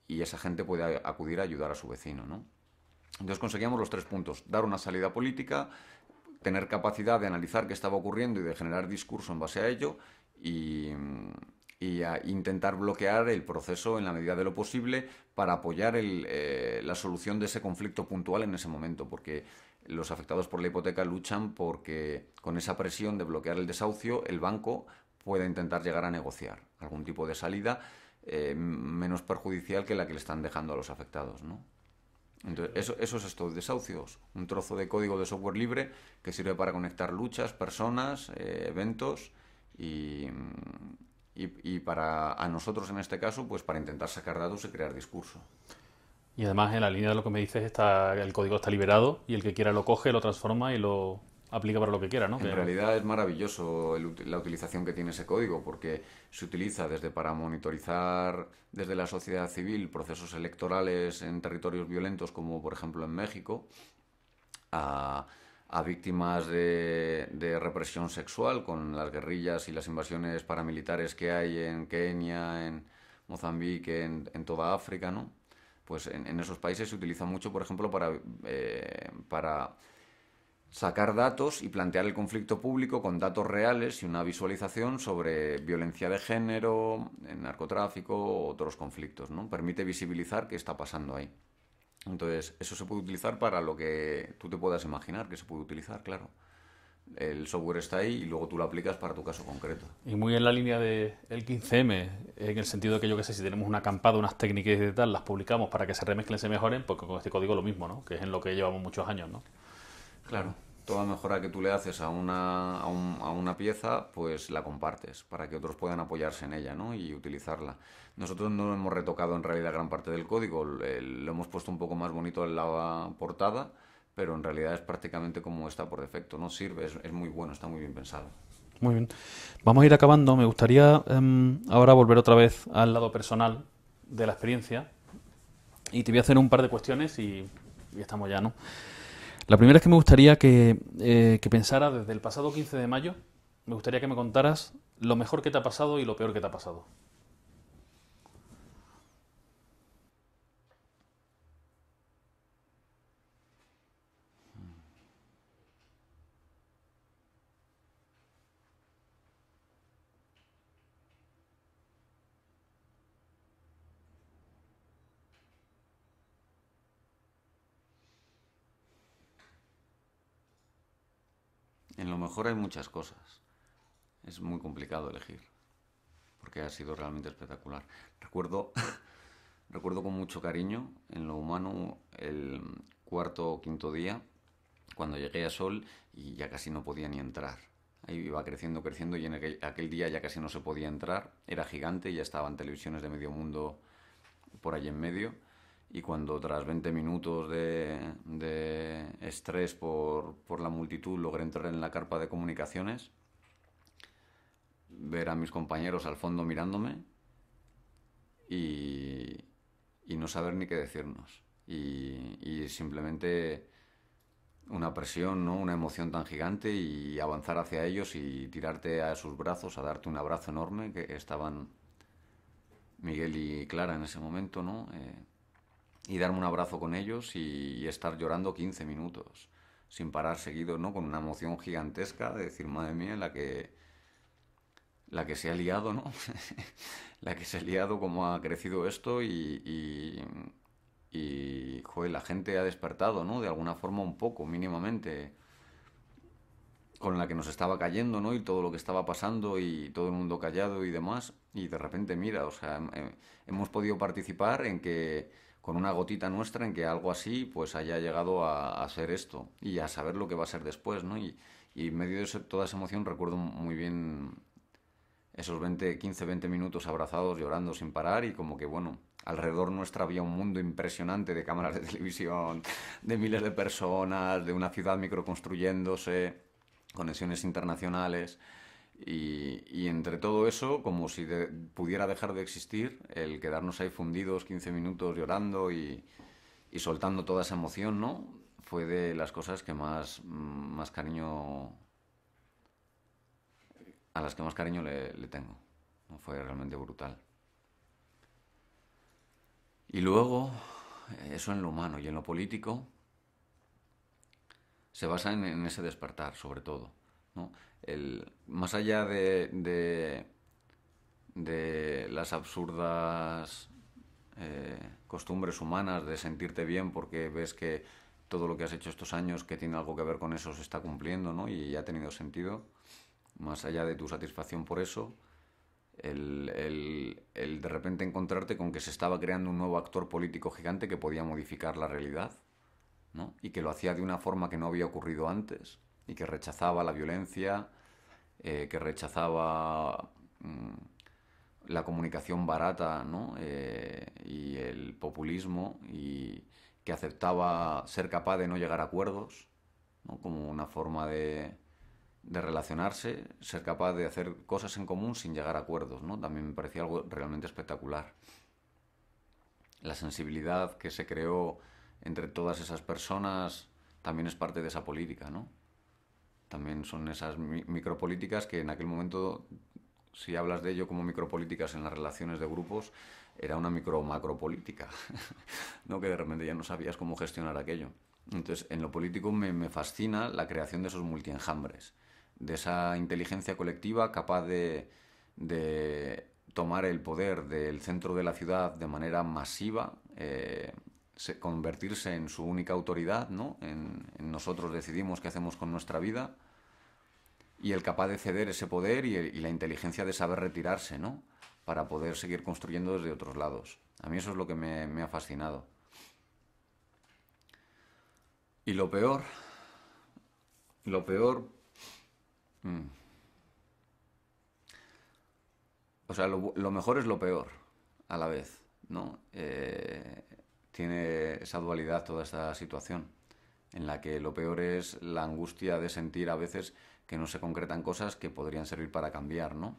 y esa gente puede acudir a ayudar a su vecino. ¿no? Entonces conseguíamos los tres puntos, dar una salida política, tener capacidad de analizar qué estaba ocurriendo y de generar discurso en base a ello y, intentar bloquear el proceso en la medida de lo posible para apoyar eh, la solución de ese conflicto puntual en ese momento, porque los afectados por la hipoteca luchan porque con esa presión de bloquear el desahucio, el banco pueda intentar llegar a negociar algún tipo de salida eh, menos perjudicial que la que le están dejando a los afectados, ¿no? Entonces, eso, es esto, desahucios, un trozo de código de software libre que sirve para conectar luchas, personas, eh, eventos y, para a nosotros en este caso, pues para intentar sacar datos y crear discurso. Y además en la línea de lo que me dices está el código está liberado y el que quiera lo coge, lo transforma y lo aplica para lo que quiera, ¿no? En realidad es maravilloso la utilización que tiene ese código porque se utiliza desde para monitorizar desde la sociedad civil procesos electorales en territorios violentos como por ejemplo en México a, víctimas de, represión sexual con las guerrillas y las invasiones paramilitares que hay en Kenia, en Mozambique, en, toda África, ¿no? Pues en, esos países se utiliza mucho, por ejemplo, para, eh, para sacar datos y plantear el conflicto público con datos reales y una visualización sobre violencia de género, narcotráfico, otros conflictos. ¿no? Permite visibilizar qué está pasando ahí. Entonces, eso se puede utilizar para lo que tú te puedas imaginar que se puede utilizar, claro. El software está ahí y luego tú lo aplicas para tu caso concreto. Y muy en la línea del el 15M, en el sentido de que yo qué sé, si tenemos una acampada, unas técnicas y tal, las publicamos para que se remezclen, se mejoren, pues con este código lo mismo, ¿no? Que es en lo que llevamos muchos años, ¿no? Claro. Toda mejora que tú le haces a una, a, una pieza, pues la compartes para que otros puedan apoyarse en ella ¿no? y utilizarla. Nosotros no hemos retocado en realidad gran parte del código, eh, lo hemos puesto un poco más bonito en la portada, pero en realidad es prácticamente como está por defecto, no sirve, es, muy bueno, está muy bien pensado. Muy bien. Vamos a ir acabando. Me gustaría em, ahora volver otra vez al lado personal de la experiencia. Y te voy a hacer un par de cuestiones y, y estamos ya, ¿no? La primera es que me gustaría que, eh, pensara desde el pasado 15 de mayo, me gustaría que me contaras lo mejor que te ha pasado y lo peor que te ha pasado. En lo mejor hay muchas cosas. Es muy complicado elegir, porque ha sido realmente espectacular. Recuerdo, recuerdo con mucho cariño, en lo humano, el cuarto o quinto día, cuando llegué a Sol y ya casi no podía ni entrar. Ahí iba creciendo, creciendo y en aquel, día ya casi no se podía entrar. Era gigante, ya estaban televisiones de medio mundo por allí en medio y cuando tras 20 minutos de, de estrés por, por, la multitud logré entrar en la carpa de comunicaciones, ver a mis compañeros al fondo mirándome y, y no saber ni qué decirnos. Y, y, simplemente una presión, ¿no? una emoción tan gigante y avanzar hacia ellos y tirarte a sus brazos, a darte un abrazo enorme que estaban Miguel y Clara en ese momento, ¿no? Eh, y darme un abrazo con ellos y, estar llorando 15 minutos, sin parar seguido, ¿no? Con una emoción gigantesca de decir, madre mía, la que, la que se ha liado, ¿no? la que se ha liado, cómo ha crecido esto y, y, joder, la gente ha despertado, ¿no? De alguna forma un poco, mínimamente, con la que nos estaba cayendo, ¿no? Y todo lo que estaba pasando y todo el mundo callado y demás. Y de repente, mira, o sea, eh, hemos podido participar en que con una gotita nuestra en que algo así pues haya llegado a, hacer esto y a saber lo que va a ser después, ¿no? Y, en medio de toda esa emoción recuerdo muy bien esos 20, 15, 20 minutos abrazados, llorando sin parar y como que, bueno, alrededor nuestra había un mundo impresionante de cámaras de televisión, de miles de personas, de una ciudad microconstruyéndose, conexiones internacionales. Y, entre todo eso, como si pudiera dejar de existir, el quedarnos ahí fundidos 15 minutos llorando y, soltando toda esa emoción, ¿no? Fue de las cosas que más, más cariño. a las que más cariño le, tengo. Fue realmente brutal. Y luego, eso en lo humano y en lo político, se basa en, en ese despertar, sobre todo. ¿no? más allá de, las absurdas eh, costumbres humanas de sentirte bien porque ves que todo lo que has hecho estos años que tiene algo que ver con eso se está cumpliendo ¿no? y ha tenido sentido, más allá de tu satisfacción por eso, el, de repente encontrarte con que se estaba creando un nuevo actor político gigante que podía modificar la realidad y que lo hacía de una forma que no había ocurrido antes y que rechazaba la violencia, eh, que rechazaba mm, la comunicación barata eh, y el populismo y que aceptaba ser capaz de no llegar a acuerdos como una forma de, relacionarse, ser capaz de hacer cosas en común sin llegar a acuerdos, ¿no? También me parecía algo realmente espectacular. La sensibilidad que se creó entre todas esas personas también es parte de esa política, ¿no? También son esas micropolíticas que en aquel momento, si hablas de ello como micropolíticas en las relaciones de grupos, era una micro macropolítica, ¿no? que de repente ya no sabías cómo gestionar aquello. Entonces, en lo político me, fascina la creación de esos multienjambres, de esa inteligencia colectiva capaz de, tomar el poder del centro de la ciudad de manera masiva, eh, convertirse en su única autoridad, ¿no? En, nosotros decidimos qué hacemos con nuestra vida, y el capaz de ceder ese poder y, la inteligencia de saber retirarse, ¿no? Para poder seguir construyendo desde otros lados. A mí eso es lo que me, ha fascinado. Y lo peor, lo peor... Mm. O sea, lo, mejor es lo peor a la vez, ¿no? Eh, tiene esa dualidad toda esta situación, en la que lo peor es la angustia de sentir a veces que no se concretan cosas que podrían servir para cambiar, ¿no?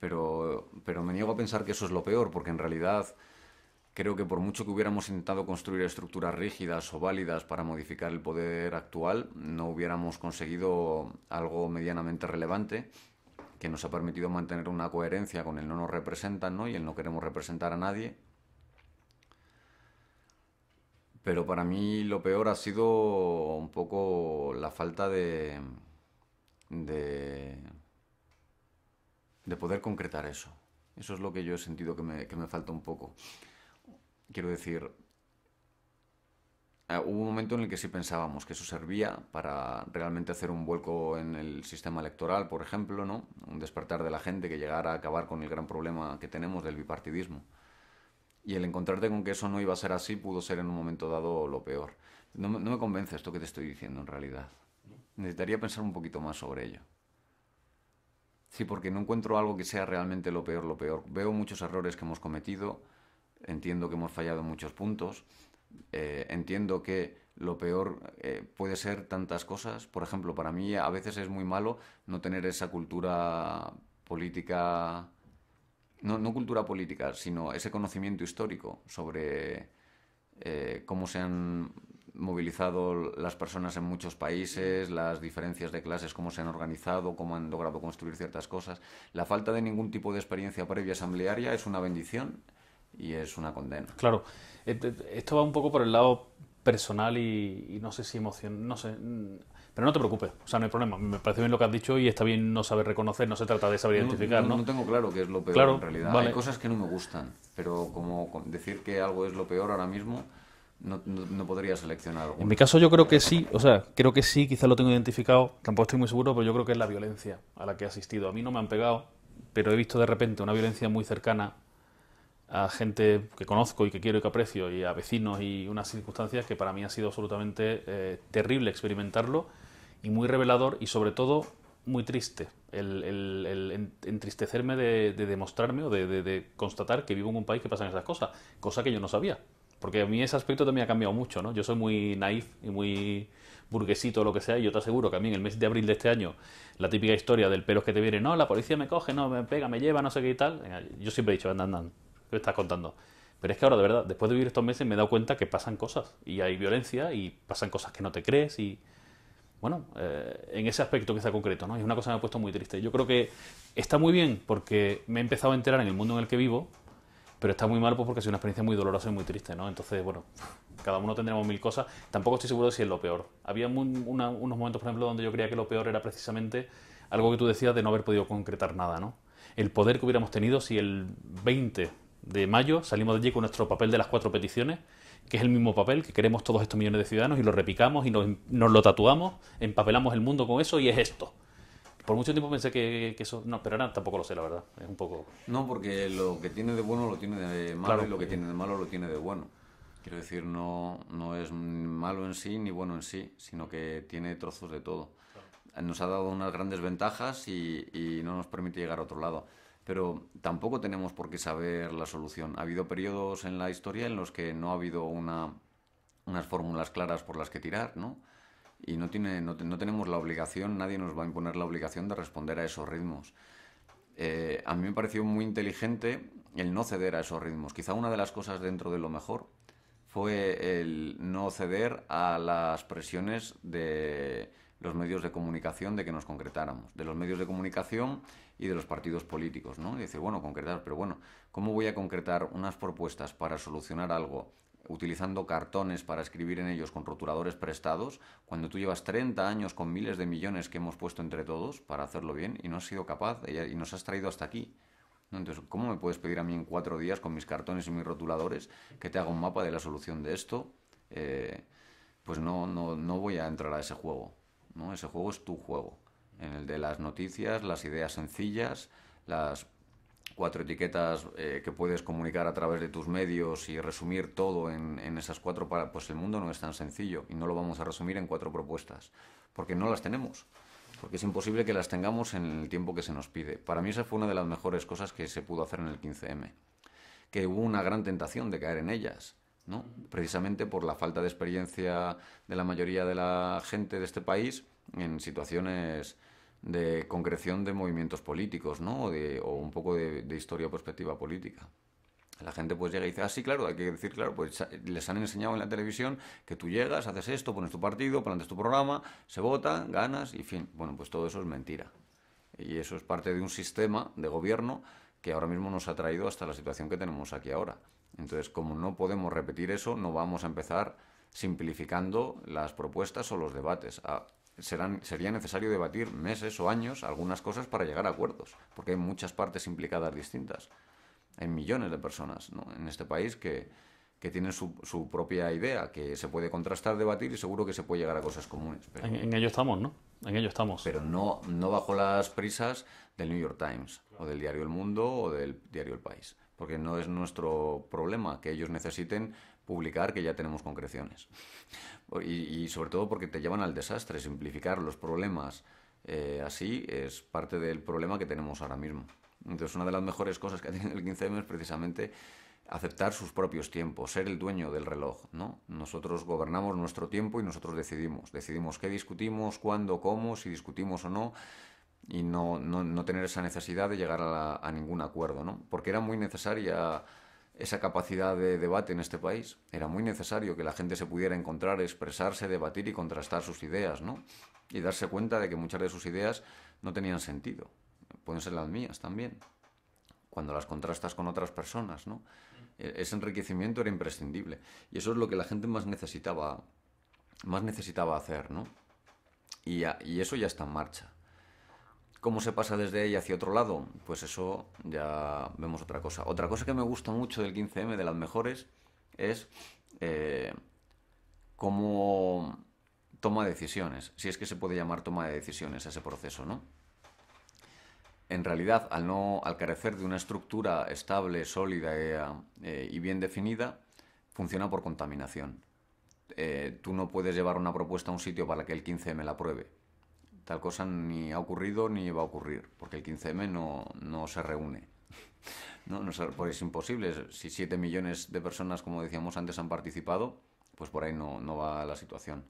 Pero, pero me niego a pensar que eso es lo peor, porque en realidad creo que por mucho que hubiéramos intentado construir estructuras rígidas o válidas para modificar el poder actual, no hubiéramos conseguido algo medianamente relevante que nos ha permitido mantener una coherencia con el no nos representan ¿no? y el no queremos representar a nadie pero para mí lo peor ha sido un poco la falta de, poder concretar eso. Eso es lo que yo he sentido que me, falta un poco. Quiero decir, ah, hubo un momento en el que sí pensábamos que eso servía para realmente hacer un vuelco en el sistema electoral, por ejemplo, ¿no? Un despertar de la gente que llegara a acabar con el gran problema que tenemos del bipartidismo. Y el encontrarte con que eso no iba a ser así pudo ser en un momento dado lo peor. No, me convence esto que te estoy diciendo en realidad. Necesitaría pensar un poquito más sobre ello. Sí, porque no encuentro algo que sea realmente lo peor, lo peor. Veo muchos errores que hemos cometido, entiendo que hemos fallado en muchos puntos, eh, entiendo que lo peor eh, puede ser tantas cosas. Por ejemplo, para mí a veces es muy malo no tener esa cultura política no, cultura política, sino ese conocimiento histórico sobre eh, cómo se han movilizado las personas en muchos países, las diferencias de clases, cómo se han organizado, cómo han logrado construir ciertas cosas. La falta de ningún tipo de experiencia previa asamblearia es una bendición y es una condena. Claro, este, esto va un poco por el lado personal y, y no sé si emoción, no sé, pero no te preocupes, o sea, no hay problema. Me parece bien lo que has dicho y está bien no saber reconocer, no se trata de saber identificar, no, ¿no? tengo claro qué es lo peor en realidad. Hay cosas que no me gustan, pero como decir que algo es lo peor ahora mismo... No, podría seleccionar. En mi caso yo creo que sí, o sea, creo que sí, quizás lo tengo identificado, tampoco estoy muy seguro, pero yo creo que es la violencia a la que he asistido. A mí no me han pegado, pero he visto de repente una violencia muy cercana a gente que conozco y que quiero y que aprecio, y a vecinos y unas circunstancias que para mí ha sido absolutamente eh, terrible experimentarlo y muy revelador y sobre todo muy triste el, entristecerme de, demostrarme o de, constatar que vivo en un país que pasan esas cosas, cosa que yo no sabía. Porque a mí ese aspecto también ha cambiado mucho, ¿no? Yo soy muy naif y muy burguesito o lo que sea, y yo te aseguro que a mí en el mes de abril de este año, la típica historia del pelos que te viene, no, la policía me coge, no, me pega, me lleva, no sé qué y tal, yo siempre he dicho, andan, andan, ¿qué me estás contando? Pero es que ahora, de verdad, después de vivir estos meses me he dado cuenta que pasan cosas, y hay violencia, y pasan cosas que no te crees, y bueno, eh, en ese aspecto que está concreto, ¿no? Es una cosa que me ha puesto muy triste. Yo creo que está muy bien porque me he empezado a enterar en el mundo en el que vivo, pero está muy mal pues porque ha sido una experiencia muy dolorosa y muy triste, ¿no? Entonces, bueno, cada uno tendremos mil cosas. Tampoco estoy seguro de si es lo peor. Había unos momentos, por ejemplo, donde yo creía que lo peor era precisamente algo que tú decías de no haber podido concretar nada, ¿no? El poder que hubiéramos tenido si el 20 de mayo salimos de allí con nuestro papel de las cuatro peticiones que es el mismo papel, que queremos todos estos millones de ciudadanos y lo repicamos y nos, lo tatuamos, empapelamos el mundo con eso y es esto. Por mucho tiempo pensé que, eso. No, pero ahora tampoco lo sé, la verdad. Es un poco. No, porque lo que tiene de bueno lo tiene de malo y lo que tiene de malo lo tiene de bueno. Quiero decir, no, no es malo en sí ni bueno en sí, sino que tiene trozos de todo. Nos ha dado unas grandes ventajas y no nos permite llegar a otro lado pero tampoco tenemos por qué saber la solución. Ha habido periodos en la historia en los que no ha habido una, unas fórmulas claras por las que tirar, ¿no? Y no, tiene, no, tenemos la obligación, nadie nos va a imponer la obligación de responder a esos ritmos. Eh, a mí me pareció muy inteligente el no ceder a esos ritmos. Quizá una de las cosas dentro de lo mejor fue el no ceder a las presiones de los medios de comunicación de que nos concretáramos, de los medios de comunicación y de los partidos políticos, ¿no? Y dice, bueno, concretar, pero bueno, ¿cómo voy a concretar unas propuestas para solucionar algo utilizando cartones para escribir en ellos con rotuladores prestados, cuando tú llevas 30 años con miles de millones que hemos puesto entre todos para hacerlo bien y no has sido capaz y nos has traído hasta aquí. Entonces, ¿cómo me puedes pedir a mí en cuatro días con mis cartones y mis rotuladores que te haga un mapa de la solución de esto? Eh, pues no, no, no voy a entrar a ese juego. ¿no? Ese juego es tu juego en el de las noticias, las ideas sencillas, las cuatro etiquetas eh, que puedes comunicar a través de tus medios y resumir todo en, en esas cuatro para pues el mundo no es tan sencillo y no lo vamos a resumir en cuatro propuestas porque no las tenemos porque es imposible que las tengamos en el tiempo que se nos pide para mí esa fue una de las mejores cosas que se pudo hacer en el 15m que hubo una gran tentación de caer en ellas ¿no? precisamente por la falta de experiencia de la mayoría de la gente de este país en situaciones de concreción de movimientos políticos, ¿no? O, un poco de, historia o perspectiva política. La gente pues llega y dice, ah, sí, claro, hay que decir, claro, pues les han enseñado en la televisión que tú llegas, haces esto, pones tu partido, planteas tu programa, se vota, ganas, y fin. Bueno, pues todo eso es mentira. Y eso es parte de un sistema de gobierno que ahora mismo nos ha traído hasta la situación que tenemos aquí ahora. Entonces, como no podemos repetir eso, no vamos a empezar simplificando las propuestas o los debates. Ah, sería necesario debatir meses o años algunas cosas para llegar a acuerdos, porque hay muchas partes implicadas distintas. Hay millones de personas en este país que, tienen su, propia idea, que se puede contrastar, debatir y seguro que se puede llegar a cosas comunes. en, ello estamos, ¿no? En ello estamos. Pero no, no bajo las prisas del New York Times o del diario El Mundo o del diario El País, porque no es nuestro problema que ellos necesiten publicar que ya tenemos concreciones. Y, sobre todo porque te llevan al desastre. Simplificar los problemas eh, así es parte del problema que tenemos ahora mismo. Entonces, una de las mejores cosas que tiene el 15M es precisamente aceptar sus propios tiempos, ser el dueño del reloj, ¿no? Nosotros gobernamos nuestro tiempo y nosotros decidimos, decidimos qué discutimos, cuándo, cómo, si discutimos o no, y no, no, no tener esa necesidad de llegar a, a ningún acuerdo, ¿no? Porque era muy necesaria esa capacidad de debate en este país. Era muy necesario que la gente se pudiera encontrar, expresarse, debatir y contrastar sus ideas, ¿no? Y darse cuenta de que muchas de sus ideas no tenían sentido. Pueden ser las mías también, cuando las contrastas con otras personas, ¿no? E, ese enriquecimiento era imprescindible. Y eso es lo que la gente más necesitaba, más necesitaba hacer, ¿no? y eso ya está en marcha. ¿Cómo se pasa desde ella hacia otro lado? Pues eso ya vemos otra cosa. Otra cosa que me gusta mucho del 15M, de las mejores, es eh, cómo toma decisiones, si es que se puede llamar toma de decisiones ese proceso, ¿no? En realidad, al, no, al carecer de una estructura estable, sólida eh, eh, y bien definida, funciona por contaminación. tú no puedes llevar una propuesta a un sitio para que el 15M la apruebe Tal cosa ni ha ocurrido ni va a ocurrir, porque el 15M no, se reúne. no, no pues es imposible. Si 7 millones de personas, como decíamos antes, han participado, pues por ahí no, va la situación.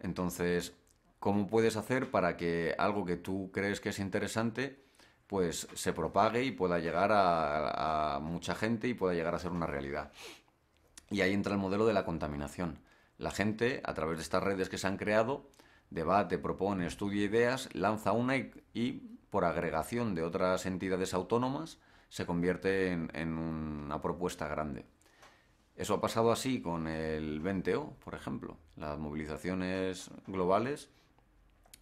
Entonces, ¿cómo puedes hacer para que algo que tú crees que es interesante, pues se propague y pueda llegar a, mucha gente y pueda llegar a ser una realidad. Y ahí entra el modelo de la contaminación. La gente, a través de estas redes que se han creado, debate, propone, estudia ideas, lanza una y, por agregación de otras entidades autónomas, se convierte en, una propuesta grande. Eso ha pasado así con el 20O, por ejemplo. Las movilizaciones globales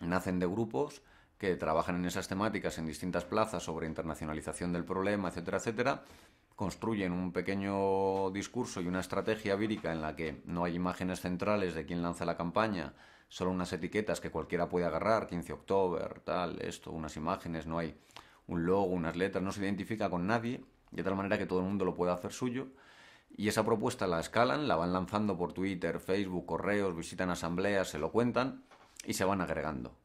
nacen de grupos que trabajan en esas temáticas en distintas plazas sobre internacionalización del problema, etcétera, etcétera. Construyen un pequeño discurso y una estrategia vírica en la que no hay imágenes centrales de quién lanza la campaña, solo unas etiquetas que cualquiera puede agarrar, 15 de octubre, tal, esto, unas imágenes, no hay un logo, unas letras, no se identifica con nadie, de tal manera que todo el mundo lo pueda hacer suyo. Y esa propuesta la escalan, la van lanzando por Twitter, Facebook, correos, visitan asambleas, se lo cuentan y se van agregando.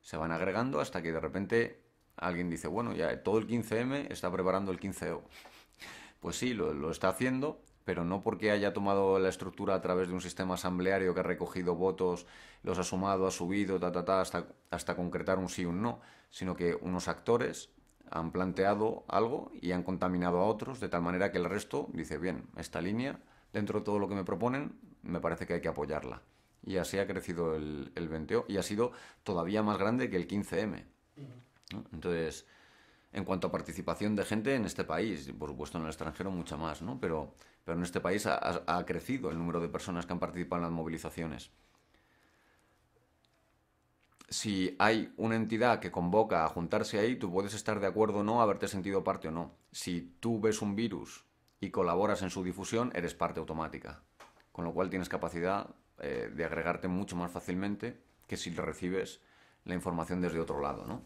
Se van agregando hasta que de repente alguien dice, bueno, ya todo el 15M está preparando el 15O. Pues sí, lo, lo está haciendo, pero no porque haya tomado la estructura a través de un sistema asambleario que ha recogido votos, los ha sumado, ha subido, ta, hasta, hasta concretar un sí o un no, sino que unos actores han planteado algo y han contaminado a otros de tal manera que el resto dice, bien, esta línea, dentro de todo lo que me proponen, me parece que hay que apoyarla. Y así ha crecido el, el 20 y ha sido todavía más grande que el 15M. Entonces, en cuanto a participación de gente en este país, por supuesto en el extranjero mucha más, ¿no? pero, pero en este país ha, crecido el número de personas que han participado en las movilizaciones. Si hay una entidad que convoca a juntarse ahí, tú puedes estar de acuerdo o no, haberte sentido parte o no. Si tú ves un virus y colaboras en su difusión, eres parte automática. Con lo cual tienes capacidad eh, de agregarte mucho más fácilmente que si recibes la información desde otro lado, ¿no?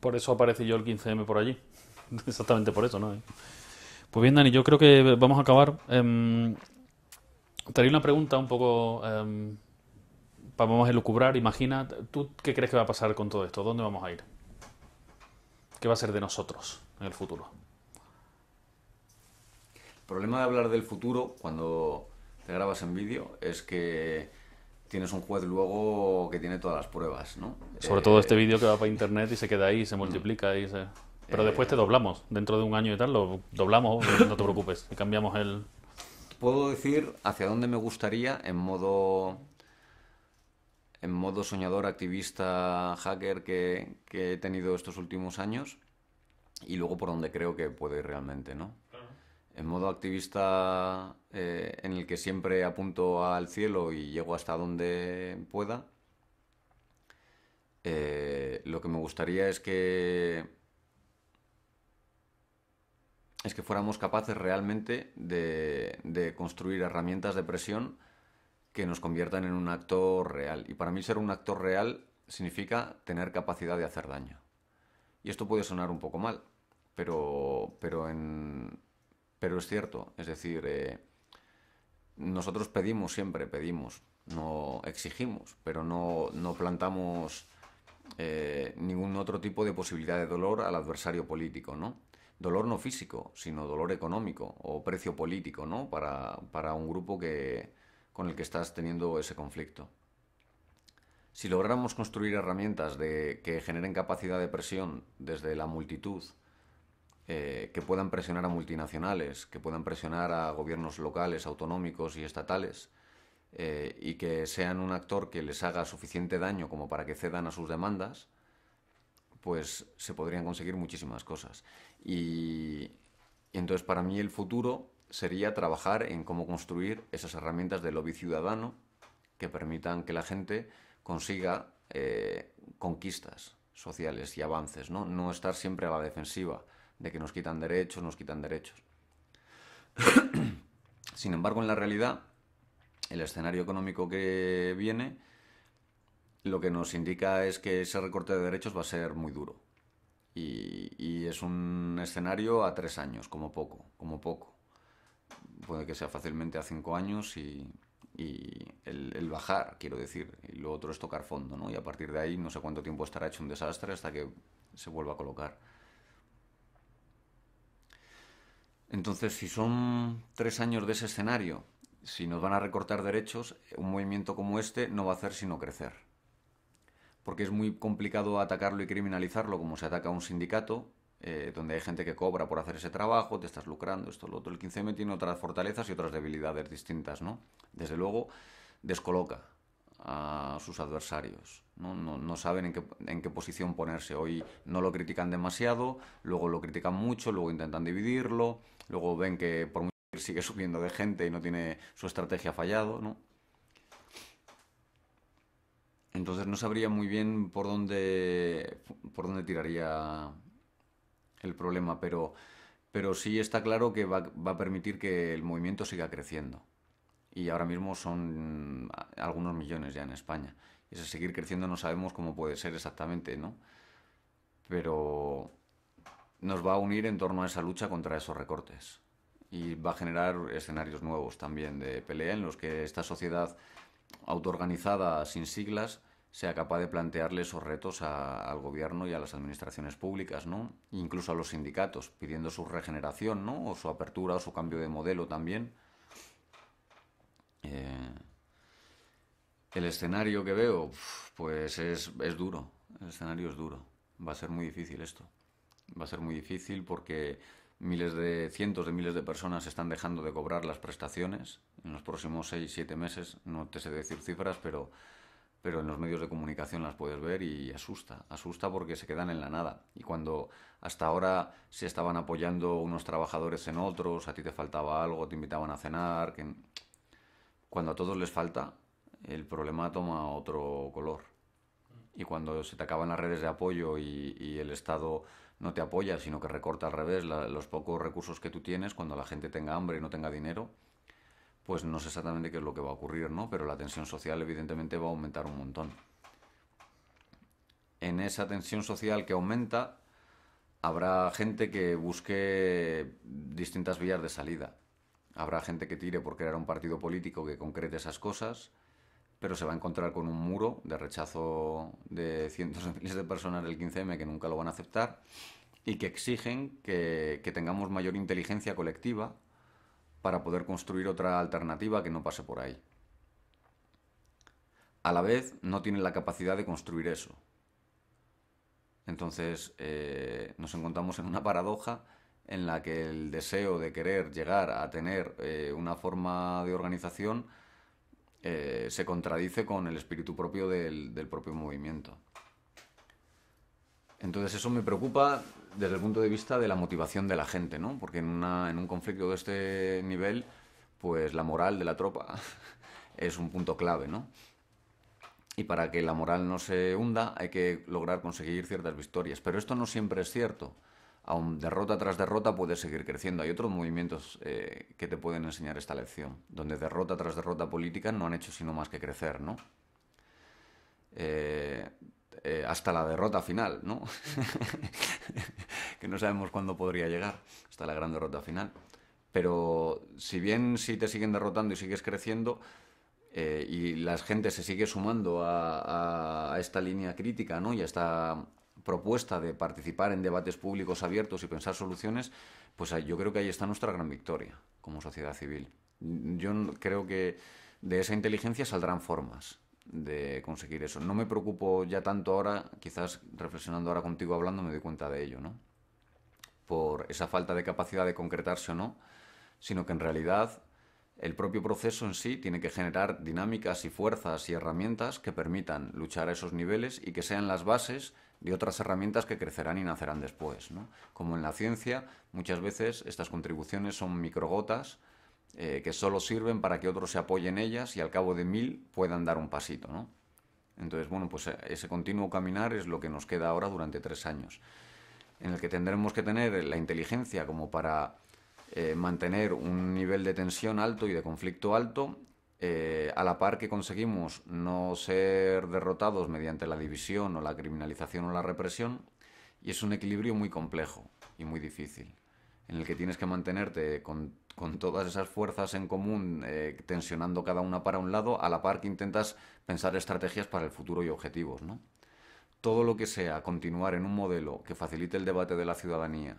Por eso aparece yo el 15M por allí. Exactamente por eso, ¿no? Pues bien, Dani, yo creo que vamos a acabar. Em, te haría una pregunta un poco. Em, vamos a elucubrar. imagina, ¿tú qué crees que va a pasar con todo esto? ¿Dónde vamos a ir? ¿Qué va a ser de nosotros en el futuro? El problema de hablar del futuro cuando te grabas en vídeo es que tienes un juez luego que tiene todas las pruebas, ¿no? Sobre todo eh, este vídeo que va para internet y se queda ahí, se multiplica y se... Pero eh, después te doblamos, dentro de un año y tal, lo doblamos, no te preocupes, cambiamos el... Puedo decir hacia dónde me gustaría en modo... En modo soñador, activista, hacker que, he tenido estos últimos años y luego por dónde creo que puede ir realmente, ¿no? en modo activista eh, en el que siempre apunto al cielo y llego hasta donde pueda, eh, lo que me gustaría es que es que fuéramos capaces realmente de, de construir herramientas de presión que nos conviertan en un actor real. Y para mí ser un actor real significa tener capacidad de hacer daño. Y esto puede sonar un poco mal, pero, pero en, pero es cierto, es decir, eh, nosotros pedimos siempre, pedimos, no exigimos, pero no, plantamos eh, ningún otro tipo de posibilidad de dolor al adversario político, ¿no? Dolor no físico, sino dolor económico o precio político, ¿no? Para, un grupo que, con el que estás teniendo ese conflicto. Si lográramos construir herramientas de, que generen capacidad de presión desde la multitud eh, que puedan presionar a multinacionales, que puedan presionar a gobiernos locales, autonómicos y estatales, eh, y que sean un actor que les haga suficiente daño como para que cedan a sus demandas, pues se podrían conseguir muchísimas cosas. Y, entonces para mí el futuro sería trabajar en cómo construir esas herramientas de lobby ciudadano que permitan que la gente consiga eh, conquistas sociales y avances, No estar siempre a la defensiva de que nos quitan derechos, nos quitan derechos. Sin embargo, en la realidad, el escenario económico que viene lo que nos indica es que ese recorte de derechos va a ser muy duro. Y, es un escenario a tres años, como poco, como poco. Puede que sea fácilmente a cinco años y, el, el, bajar, quiero decir. Y lo otro es tocar fondo, ¿no? Y a partir de ahí no sé cuánto tiempo estará hecho un desastre hasta que se vuelva a colocar. Entonces, si son tres años de ese escenario, si nos van a recortar derechos, un movimiento como este no va a hacer sino crecer. Porque es muy complicado atacarlo y criminalizarlo como se ataca a un sindicato, eh, donde hay gente que cobra por hacer ese trabajo, te estás lucrando, esto, lo otro. El 15M tiene otras fortalezas y otras debilidades distintas, ¿no? Desde luego, descoloca, a sus adversarios. ¿no? saben en qué, posición ponerse. Hoy no lo critican demasiado, luego lo critican mucho, luego intentan dividirlo, luego ven que por mucho sigue subiendo de gente y no tiene su estrategia fallado. Entonces no sabría muy bien por dónde, por dónde tiraría el problema, pero, pero sí está claro que va a permitir que el movimiento siga creciendo y ahora mismo son mm, algunos millones ya en España. Y ese seguir creciendo no sabemos cómo puede ser exactamente, ¿no? Pero nos va a unir en torno a esa lucha contra esos recortes y va a generar escenarios nuevos también de pelea en los que esta sociedad autoorganizada sin siglas sea capaz de plantearle esos retos al gobierno y a las administraciones públicas, ¿no? Incluso a los sindicatos, pidiendo su regeneración, ¿no? O su apertura o su cambio de modelo también. Eh, el escenario que veo, pues es, duro, el escenario es duro, va a ser muy difícil esto, va a ser muy difícil porque miles de cientos de miles de personas están dejando de cobrar las prestaciones en los próximos seis, siete meses, no te sé decir cifras, pero pero en los medios de comunicación las puedes ver y asusta, asusta porque se quedan en la nada. Y cuando hasta ahora se estaban apoyando unos trabajadores en otros, a ti te faltaba algo, te invitaban a cenar, que cuando a todos les falta, el problema toma otro color. Y cuando se te acaban las redes de apoyo y, el Estado no te apoya, sino que recorta al revés los pocos recursos que tú tienes, cuando la gente tenga hambre y no tenga dinero, pues no sé exactamente qué es lo que va a ocurrir, ¿no? Pero la tensión social evidentemente va a aumentar un montón. En esa tensión social que aumenta, habrá gente que busque distintas vías de salida Habrá gente que tire por crear un partido político que concrete esas cosas, pero se va a encontrar con un muro de rechazo de cientos de miles de personas del 15M que nunca lo van a aceptar y que exigen que, tengamos mayor inteligencia colectiva para poder construir otra alternativa que no pase por ahí. A la vez, no tienen la capacidad de construir eso. Entonces, eh, nos encontramos en una paradoja en la que el deseo de querer llegar a tener eh, una forma de organización eh, se contradice con el espíritu propio del, propio movimiento. Entonces eso me preocupa desde el punto de vista de la motivación de la gente, ¿no? Porque en, un conflicto de este nivel, pues la moral de la tropa es un punto clave, Y para que la moral no se hunda hay que lograr conseguir ciertas victorias. Pero esto no siempre es cierto aún derrota tras derrota puedes seguir creciendo. Hay otros movimientos eh, que te pueden enseñar esta lección, donde derrota tras derrota política no han hecho sino más que crecer, ¿no? Eh, eh, hasta la derrota final, ¿no? que no sabemos cuándo podría llegar, hasta la gran derrota final. Pero si bien si te siguen derrotando y sigues creciendo, y la gente se sigue sumando a, esta línea crítica ¿no? y a propuesta de participar en debates públicos abiertos y pensar soluciones, pues yo creo que ahí está nuestra gran victoria como sociedad civil. Yo creo que de esa inteligencia saldrán formas de conseguir eso. No me preocupo ya tanto ahora, quizás reflexionando ahora contigo hablando me doy cuenta de ello, ¿no? Por esa falta de capacidad de concretarse o no, sino que en realidad el propio proceso en sí tiene que generar dinámicas y fuerzas y herramientas que permitan luchar a esos niveles y que sean las bases de otras herramientas que crecerán y nacerán después. ¿no? Como en la ciencia, muchas veces estas contribuciones son microgotas eh, que solo sirven para que otros se apoyen ellas y al cabo de mil puedan dar un pasito. ¿no? Entonces, bueno, pues eh, ese continuo caminar es lo que nos queda ahora durante tres años, en el que tendremos que tener la inteligencia como para eh, mantener un nivel de tensión alto y de conflicto alto eh, a la par que conseguimos no ser derrotados mediante la división o la criminalización o la represión, y es un equilibrio muy complejo y muy difícil, en el que tienes que mantenerte con, todas esas fuerzas en común, eh, tensionando cada una para un lado, a la par que intentas pensar estrategias para el futuro y objetivos. ¿no? Todo lo que sea continuar en un modelo que facilite el debate de la ciudadanía,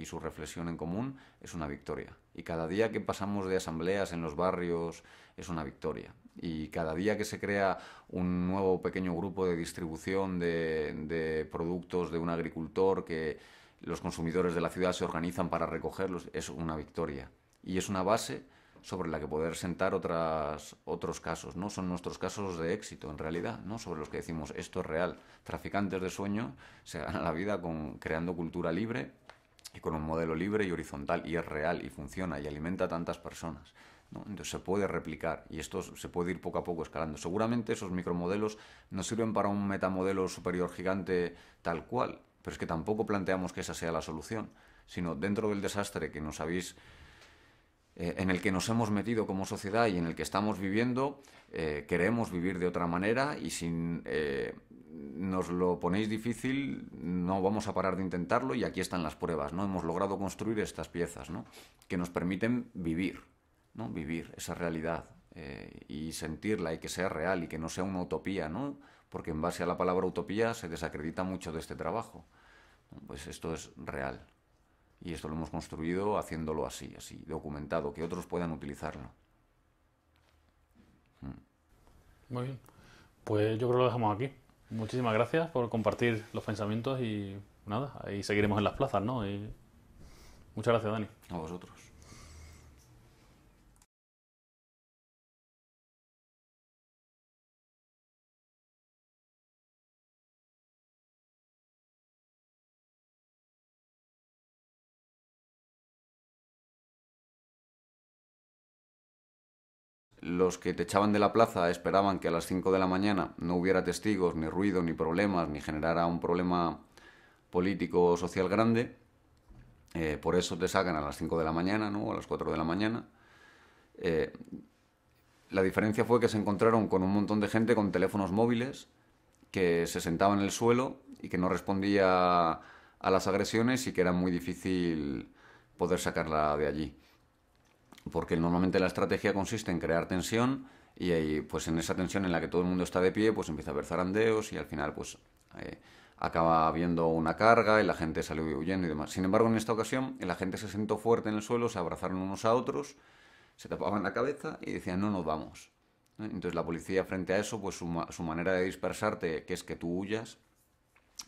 y su reflexión en común es una victoria. Y cada día que pasamos de asambleas en los barrios es una victoria. Y cada día que se crea un nuevo pequeño grupo de distribución de, productos de un agricultor que los consumidores de la ciudad se organizan para recogerlos, es una victoria. Y es una base sobre la que poder sentar otros casos, ¿no? Son nuestros casos de éxito, en realidad, ¿no? Sobre los que decimos, esto es real. Traficantes de sueño se ganan la vida con, creando cultura libre y con un modelo libre y horizontal y es real y funciona y alimenta a tantas personas. ¿no? Entonces se puede replicar y esto se puede ir poco a poco escalando. Seguramente esos micromodelos no sirven para un metamodelo superior gigante tal cual, pero es que tampoco planteamos que esa sea la solución, sino dentro del desastre que nos habéis eh, en el que nos hemos metido como sociedad y en el que estamos viviendo, eh, queremos vivir de otra manera y sin eh, nos lo ponéis difícil, no vamos a parar de intentarlo y aquí están las pruebas, ¿no? Hemos logrado construir estas piezas, ¿no? Que nos permiten vivir, ¿no? Vivir esa realidad eh, y sentirla y que sea real y que no sea una utopía, ¿no? Porque en base a la palabra utopía se desacredita mucho de este trabajo. Pues esto es real y esto lo hemos construido haciéndolo así, así, documentado, que otros puedan utilizarlo. Muy bien. Pues yo creo que lo dejamos aquí. Muchísimas gracias por compartir los pensamientos y nada, ahí seguiremos en las plazas, ¿no? Y muchas gracias, Dani. A vosotros. los que te echaban de la plaza esperaban que a las 5 de la mañana no hubiera testigos, ni ruido, ni problemas, ni generara un problema político o social grande. Eh, por eso te sacan a las 5 de la mañana, ¿no? a las 4 de la mañana. Eh, la diferencia fue que se encontraron con un montón de gente con teléfonos móviles que se sentaba en el suelo y que no respondía a las agresiones y que era muy difícil poder sacarla de allí porque normalmente la estrategia consiste en crear tensión y ahí, eh, pues en esa tensión en la que todo el mundo está de pie, pues empieza a haber zarandeos y al final pues eh, acaba habiendo una carga y la gente sale huyendo y demás. Sin embargo, en esta ocasión la gente se sentó fuerte en el suelo, se abrazaron unos a otros, se tapaban la cabeza y decían no nos vamos. Entonces la policía frente a eso, pues su, su manera de dispersarte, que es que tú huyas,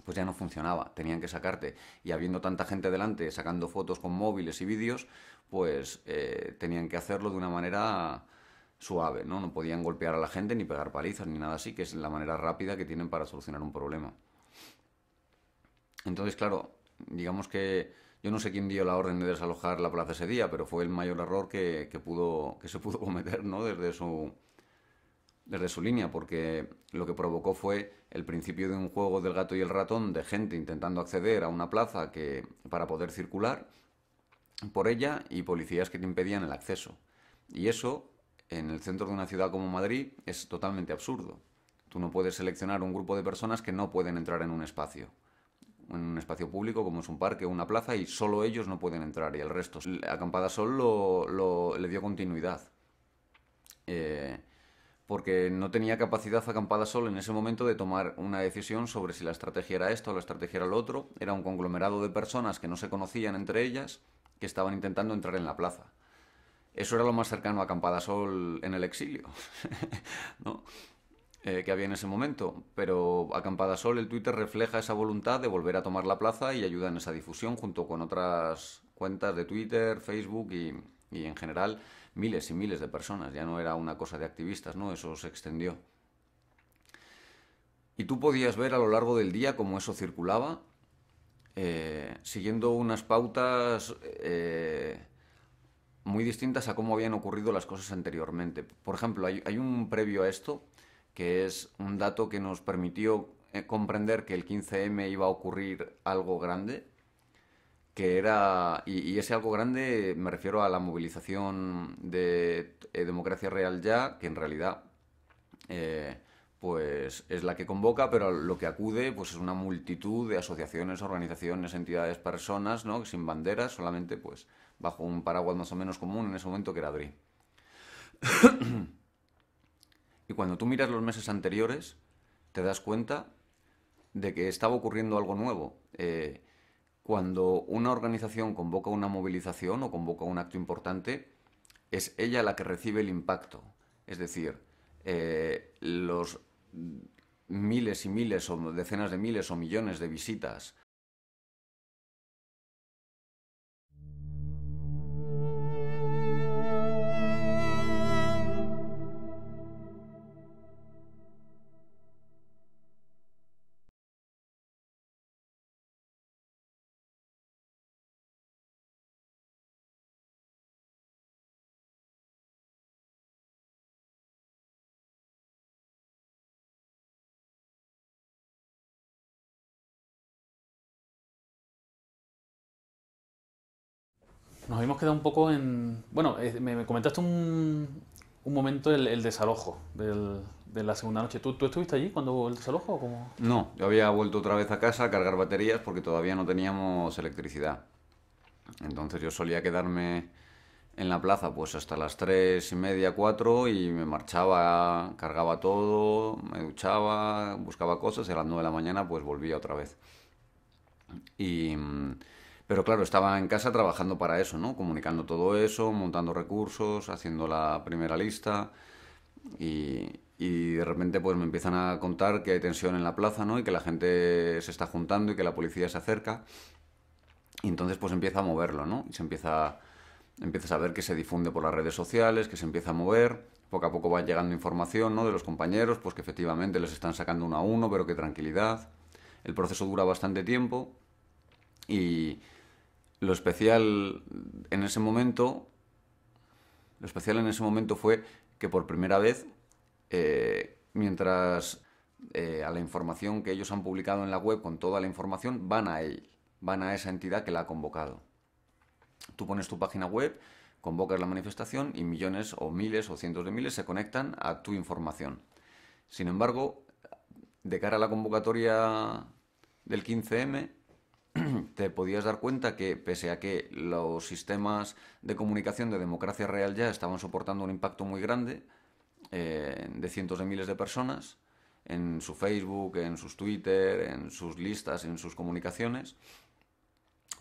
pues ya no funcionaba, tenían que sacarte. Y habiendo tanta gente delante sacando fotos con móviles y vídeos, pues eh, tenían que hacerlo de una manera suave, ¿no? No podían golpear a la gente ni pegar palizas ni nada así, que es la manera rápida que tienen para solucionar un problema. Entonces, claro, digamos que yo no sé quién dio la orden de desalojar la plaza ese día, pero fue el mayor error que, que pudo, que se pudo cometer, ¿no? Desde su, desde su línea, porque lo que provocó fue el principio de un juego del gato y el ratón de gente intentando acceder a una plaza que, para poder circular por ella y policías que te impedían el acceso. Y eso, en el centro de una ciudad como Madrid, es totalmente absurdo. Tú no puedes seleccionar un grupo de personas que no pueden entrar en un espacio en un espacio público como es un parque o una plaza y solo ellos no pueden entrar y el resto. Acampada Sol le dio continuidad. Eh, porque no tenía capacidad acampada Sol en ese momento de tomar una decisión sobre si la estrategia era esto o la estrategia era lo otro. Era un conglomerado de personas que no se conocían entre ellas, que estaban intentando entrar en la plaza. Eso era lo más cercano a Sol en el exilio, ¿no? Eh, que había en ese momento. Pero Acampada Sol, el Twitter refleja esa voluntad de volver a tomar la plaza y ayuda en esa difusión junto con otras cuentas de Twitter, Facebook y, y en general miles y miles de personas, ya no era una cosa de activistas, no, eso se extendió. Y tú podías ver a lo largo del día cómo eso circulaba, eh, siguiendo unas pautas eh, muy distintas a cómo habían ocurrido las cosas anteriormente. Por ejemplo, hay, hay un previo a esto, que es un dato que nos permitió eh, comprender que el 15M iba a ocurrir algo grande, que era, y, ese algo grande me refiero a la movilización de eh, Democracia Real Ya, que en realidad eh, pues es la que convoca, pero lo que acude pues es una multitud de asociaciones, organizaciones, entidades, personas, ¿no? sin banderas, solamente pues bajo un paraguas más o menos común en ese momento que era DRI. y cuando tú miras los meses anteriores, te das cuenta de que estaba ocurriendo algo nuevo. Eh, cuando una organización convoca una movilización o convoca un acto importante, es ella la que recibe el impacto. Es decir, eh, los miles y miles o decenas de miles o millones de visitas nos habíamos quedado un poco en... Bueno, me, comentaste un, un momento el, desalojo de la segunda noche. ¿Tú, ¿Tú, estuviste allí cuando hubo el desalojo? O No, yo había vuelto otra vez a casa a cargar baterías porque todavía no teníamos electricidad. Entonces yo solía quedarme en la plaza pues hasta las tres y media, cuatro y me marchaba, cargaba todo, me duchaba, buscaba cosas y a las nueve de la mañana pues volvía otra vez. Y mm, pero claro, estaba en casa trabajando para eso, ¿no? Comunicando todo eso, montando recursos, haciendo la primera lista y, de repente pues me empiezan a contar que hay tensión en la plaza, ¿no? Y que la gente se está juntando y que la policía se acerca. Y entonces pues empieza a moverlo, ¿no? Y se empieza, empieza a ver que se difunde por las redes sociales, que se empieza a mover. Poco a poco va llegando información, ¿no? De los compañeros, pues que efectivamente les están sacando uno a uno, pero qué tranquilidad. El proceso dura bastante tiempo y, lo especial en ese momento, lo especial en ese momento fue que por primera vez, eh, mientras eh, a la información que ellos han publicado en la web con toda la información, van a él, van a esa entidad que la ha convocado. Tú pones tu página web, convocas la manifestación y millones o miles o cientos de miles se conectan a tu información. Sin embargo, de cara a la convocatoria del 15M, te podías dar cuenta que pese a que los sistemas de comunicación de democracia real ya estaban soportando un impacto muy grande eh, de cientos de miles de personas en su Facebook, en sus Twitter, en sus listas, en sus comunicaciones,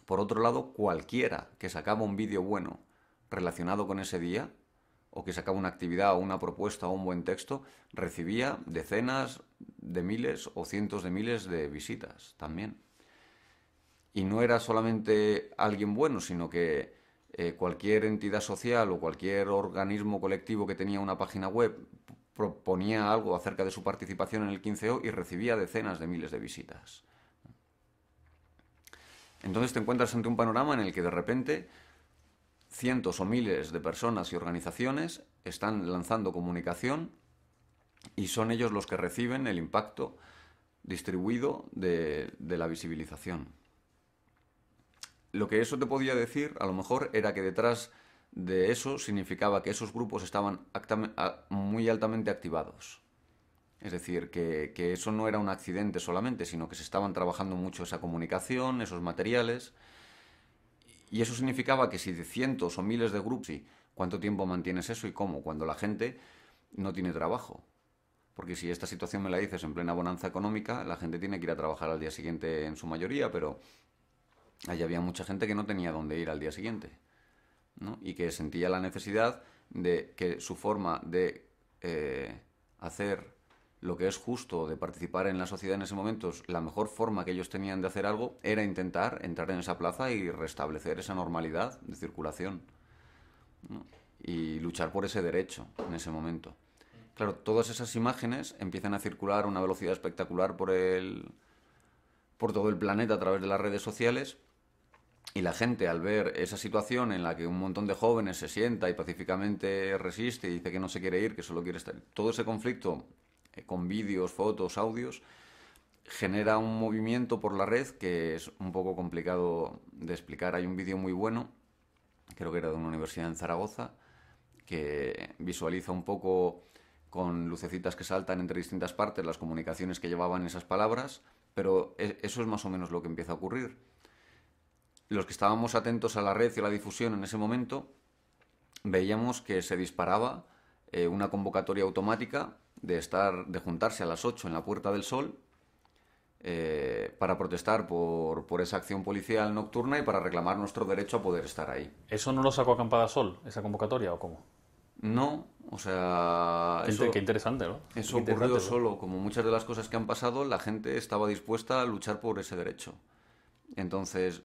por otro lado, cualquiera que sacaba un vídeo bueno relacionado con ese día, o que sacaba una actividad o una propuesta o un buen texto, recibía decenas de miles o cientos de miles de visitas también y no era solamente alguien bueno, sino que eh, cualquier entidad social o cualquier organismo colectivo que tenía una página web proponía algo acerca de su participación en el 15O y recibía decenas de miles de visitas. Entonces te encuentras ante un panorama en el que de repente cientos o miles de personas y organizaciones están lanzando comunicación y son ellos los que reciben el impacto distribuido de la visibilización lo que eso te podía decir, a lo mejor, era que detrás de eso significaba que esos grupos estaban muy altamente activados. Es decir, que, eso no era un accidente solamente, sino que se estaban trabajando mucho esa comunicación, esos materiales. Y eso significaba que si de cientos o miles de grupos, ¿cuánto tiempo mantienes eso y cómo? Cuando la gente no tiene trabajo. Porque si esta situación me la dices en plena bonanza económica, la gente tiene que ir a trabajar al día siguiente en su mayoría, pero allí había mucha gente que no tenía dónde ir al día siguiente y que sentía la necesidad de que su forma de eh, hacer lo que es justo de participar en la sociedad en ese momento, la mejor forma que ellos tenían de hacer algo era intentar entrar en esa plaza y restablecer esa normalidad de circulación y luchar por ese derecho en ese momento. Claro, todas esas imágenes empiezan a circular a una velocidad espectacular por el, por todo el planeta a través de las redes sociales y la gente al ver esa situación en la que un montón de jóvenes se sienta y pacíficamente resiste y dice que no se quiere ir, que solo quiere estar... Todo ese conflicto eh, con vídeos, fotos, audios, genera un movimiento por la red que es un poco complicado de explicar. Hay un vídeo muy bueno, creo que era de una universidad en Zaragoza, que visualiza un poco con lucecitas que saltan entre distintas partes las comunicaciones que llevaban esas palabras, pero e-, eso es más o menos lo que empieza a ocurrir los que estábamos atentos a la red y a la difusión en ese momento, veíamos que se disparaba eh, una convocatoria automática de, estar, de juntarse a las 8 en la Puerta del Sol eh, para protestar por, esa acción policial nocturna y para reclamar nuestro derecho a poder estar ahí. ¿Eso no lo sacó Acampada Sol, esa convocatoria, o cómo? No, o sea... Qué, interesante, ¿no? Eso ocurrió solo. Como muchas de las cosas que han pasado, la gente estaba dispuesta a luchar por ese derecho. Entonces,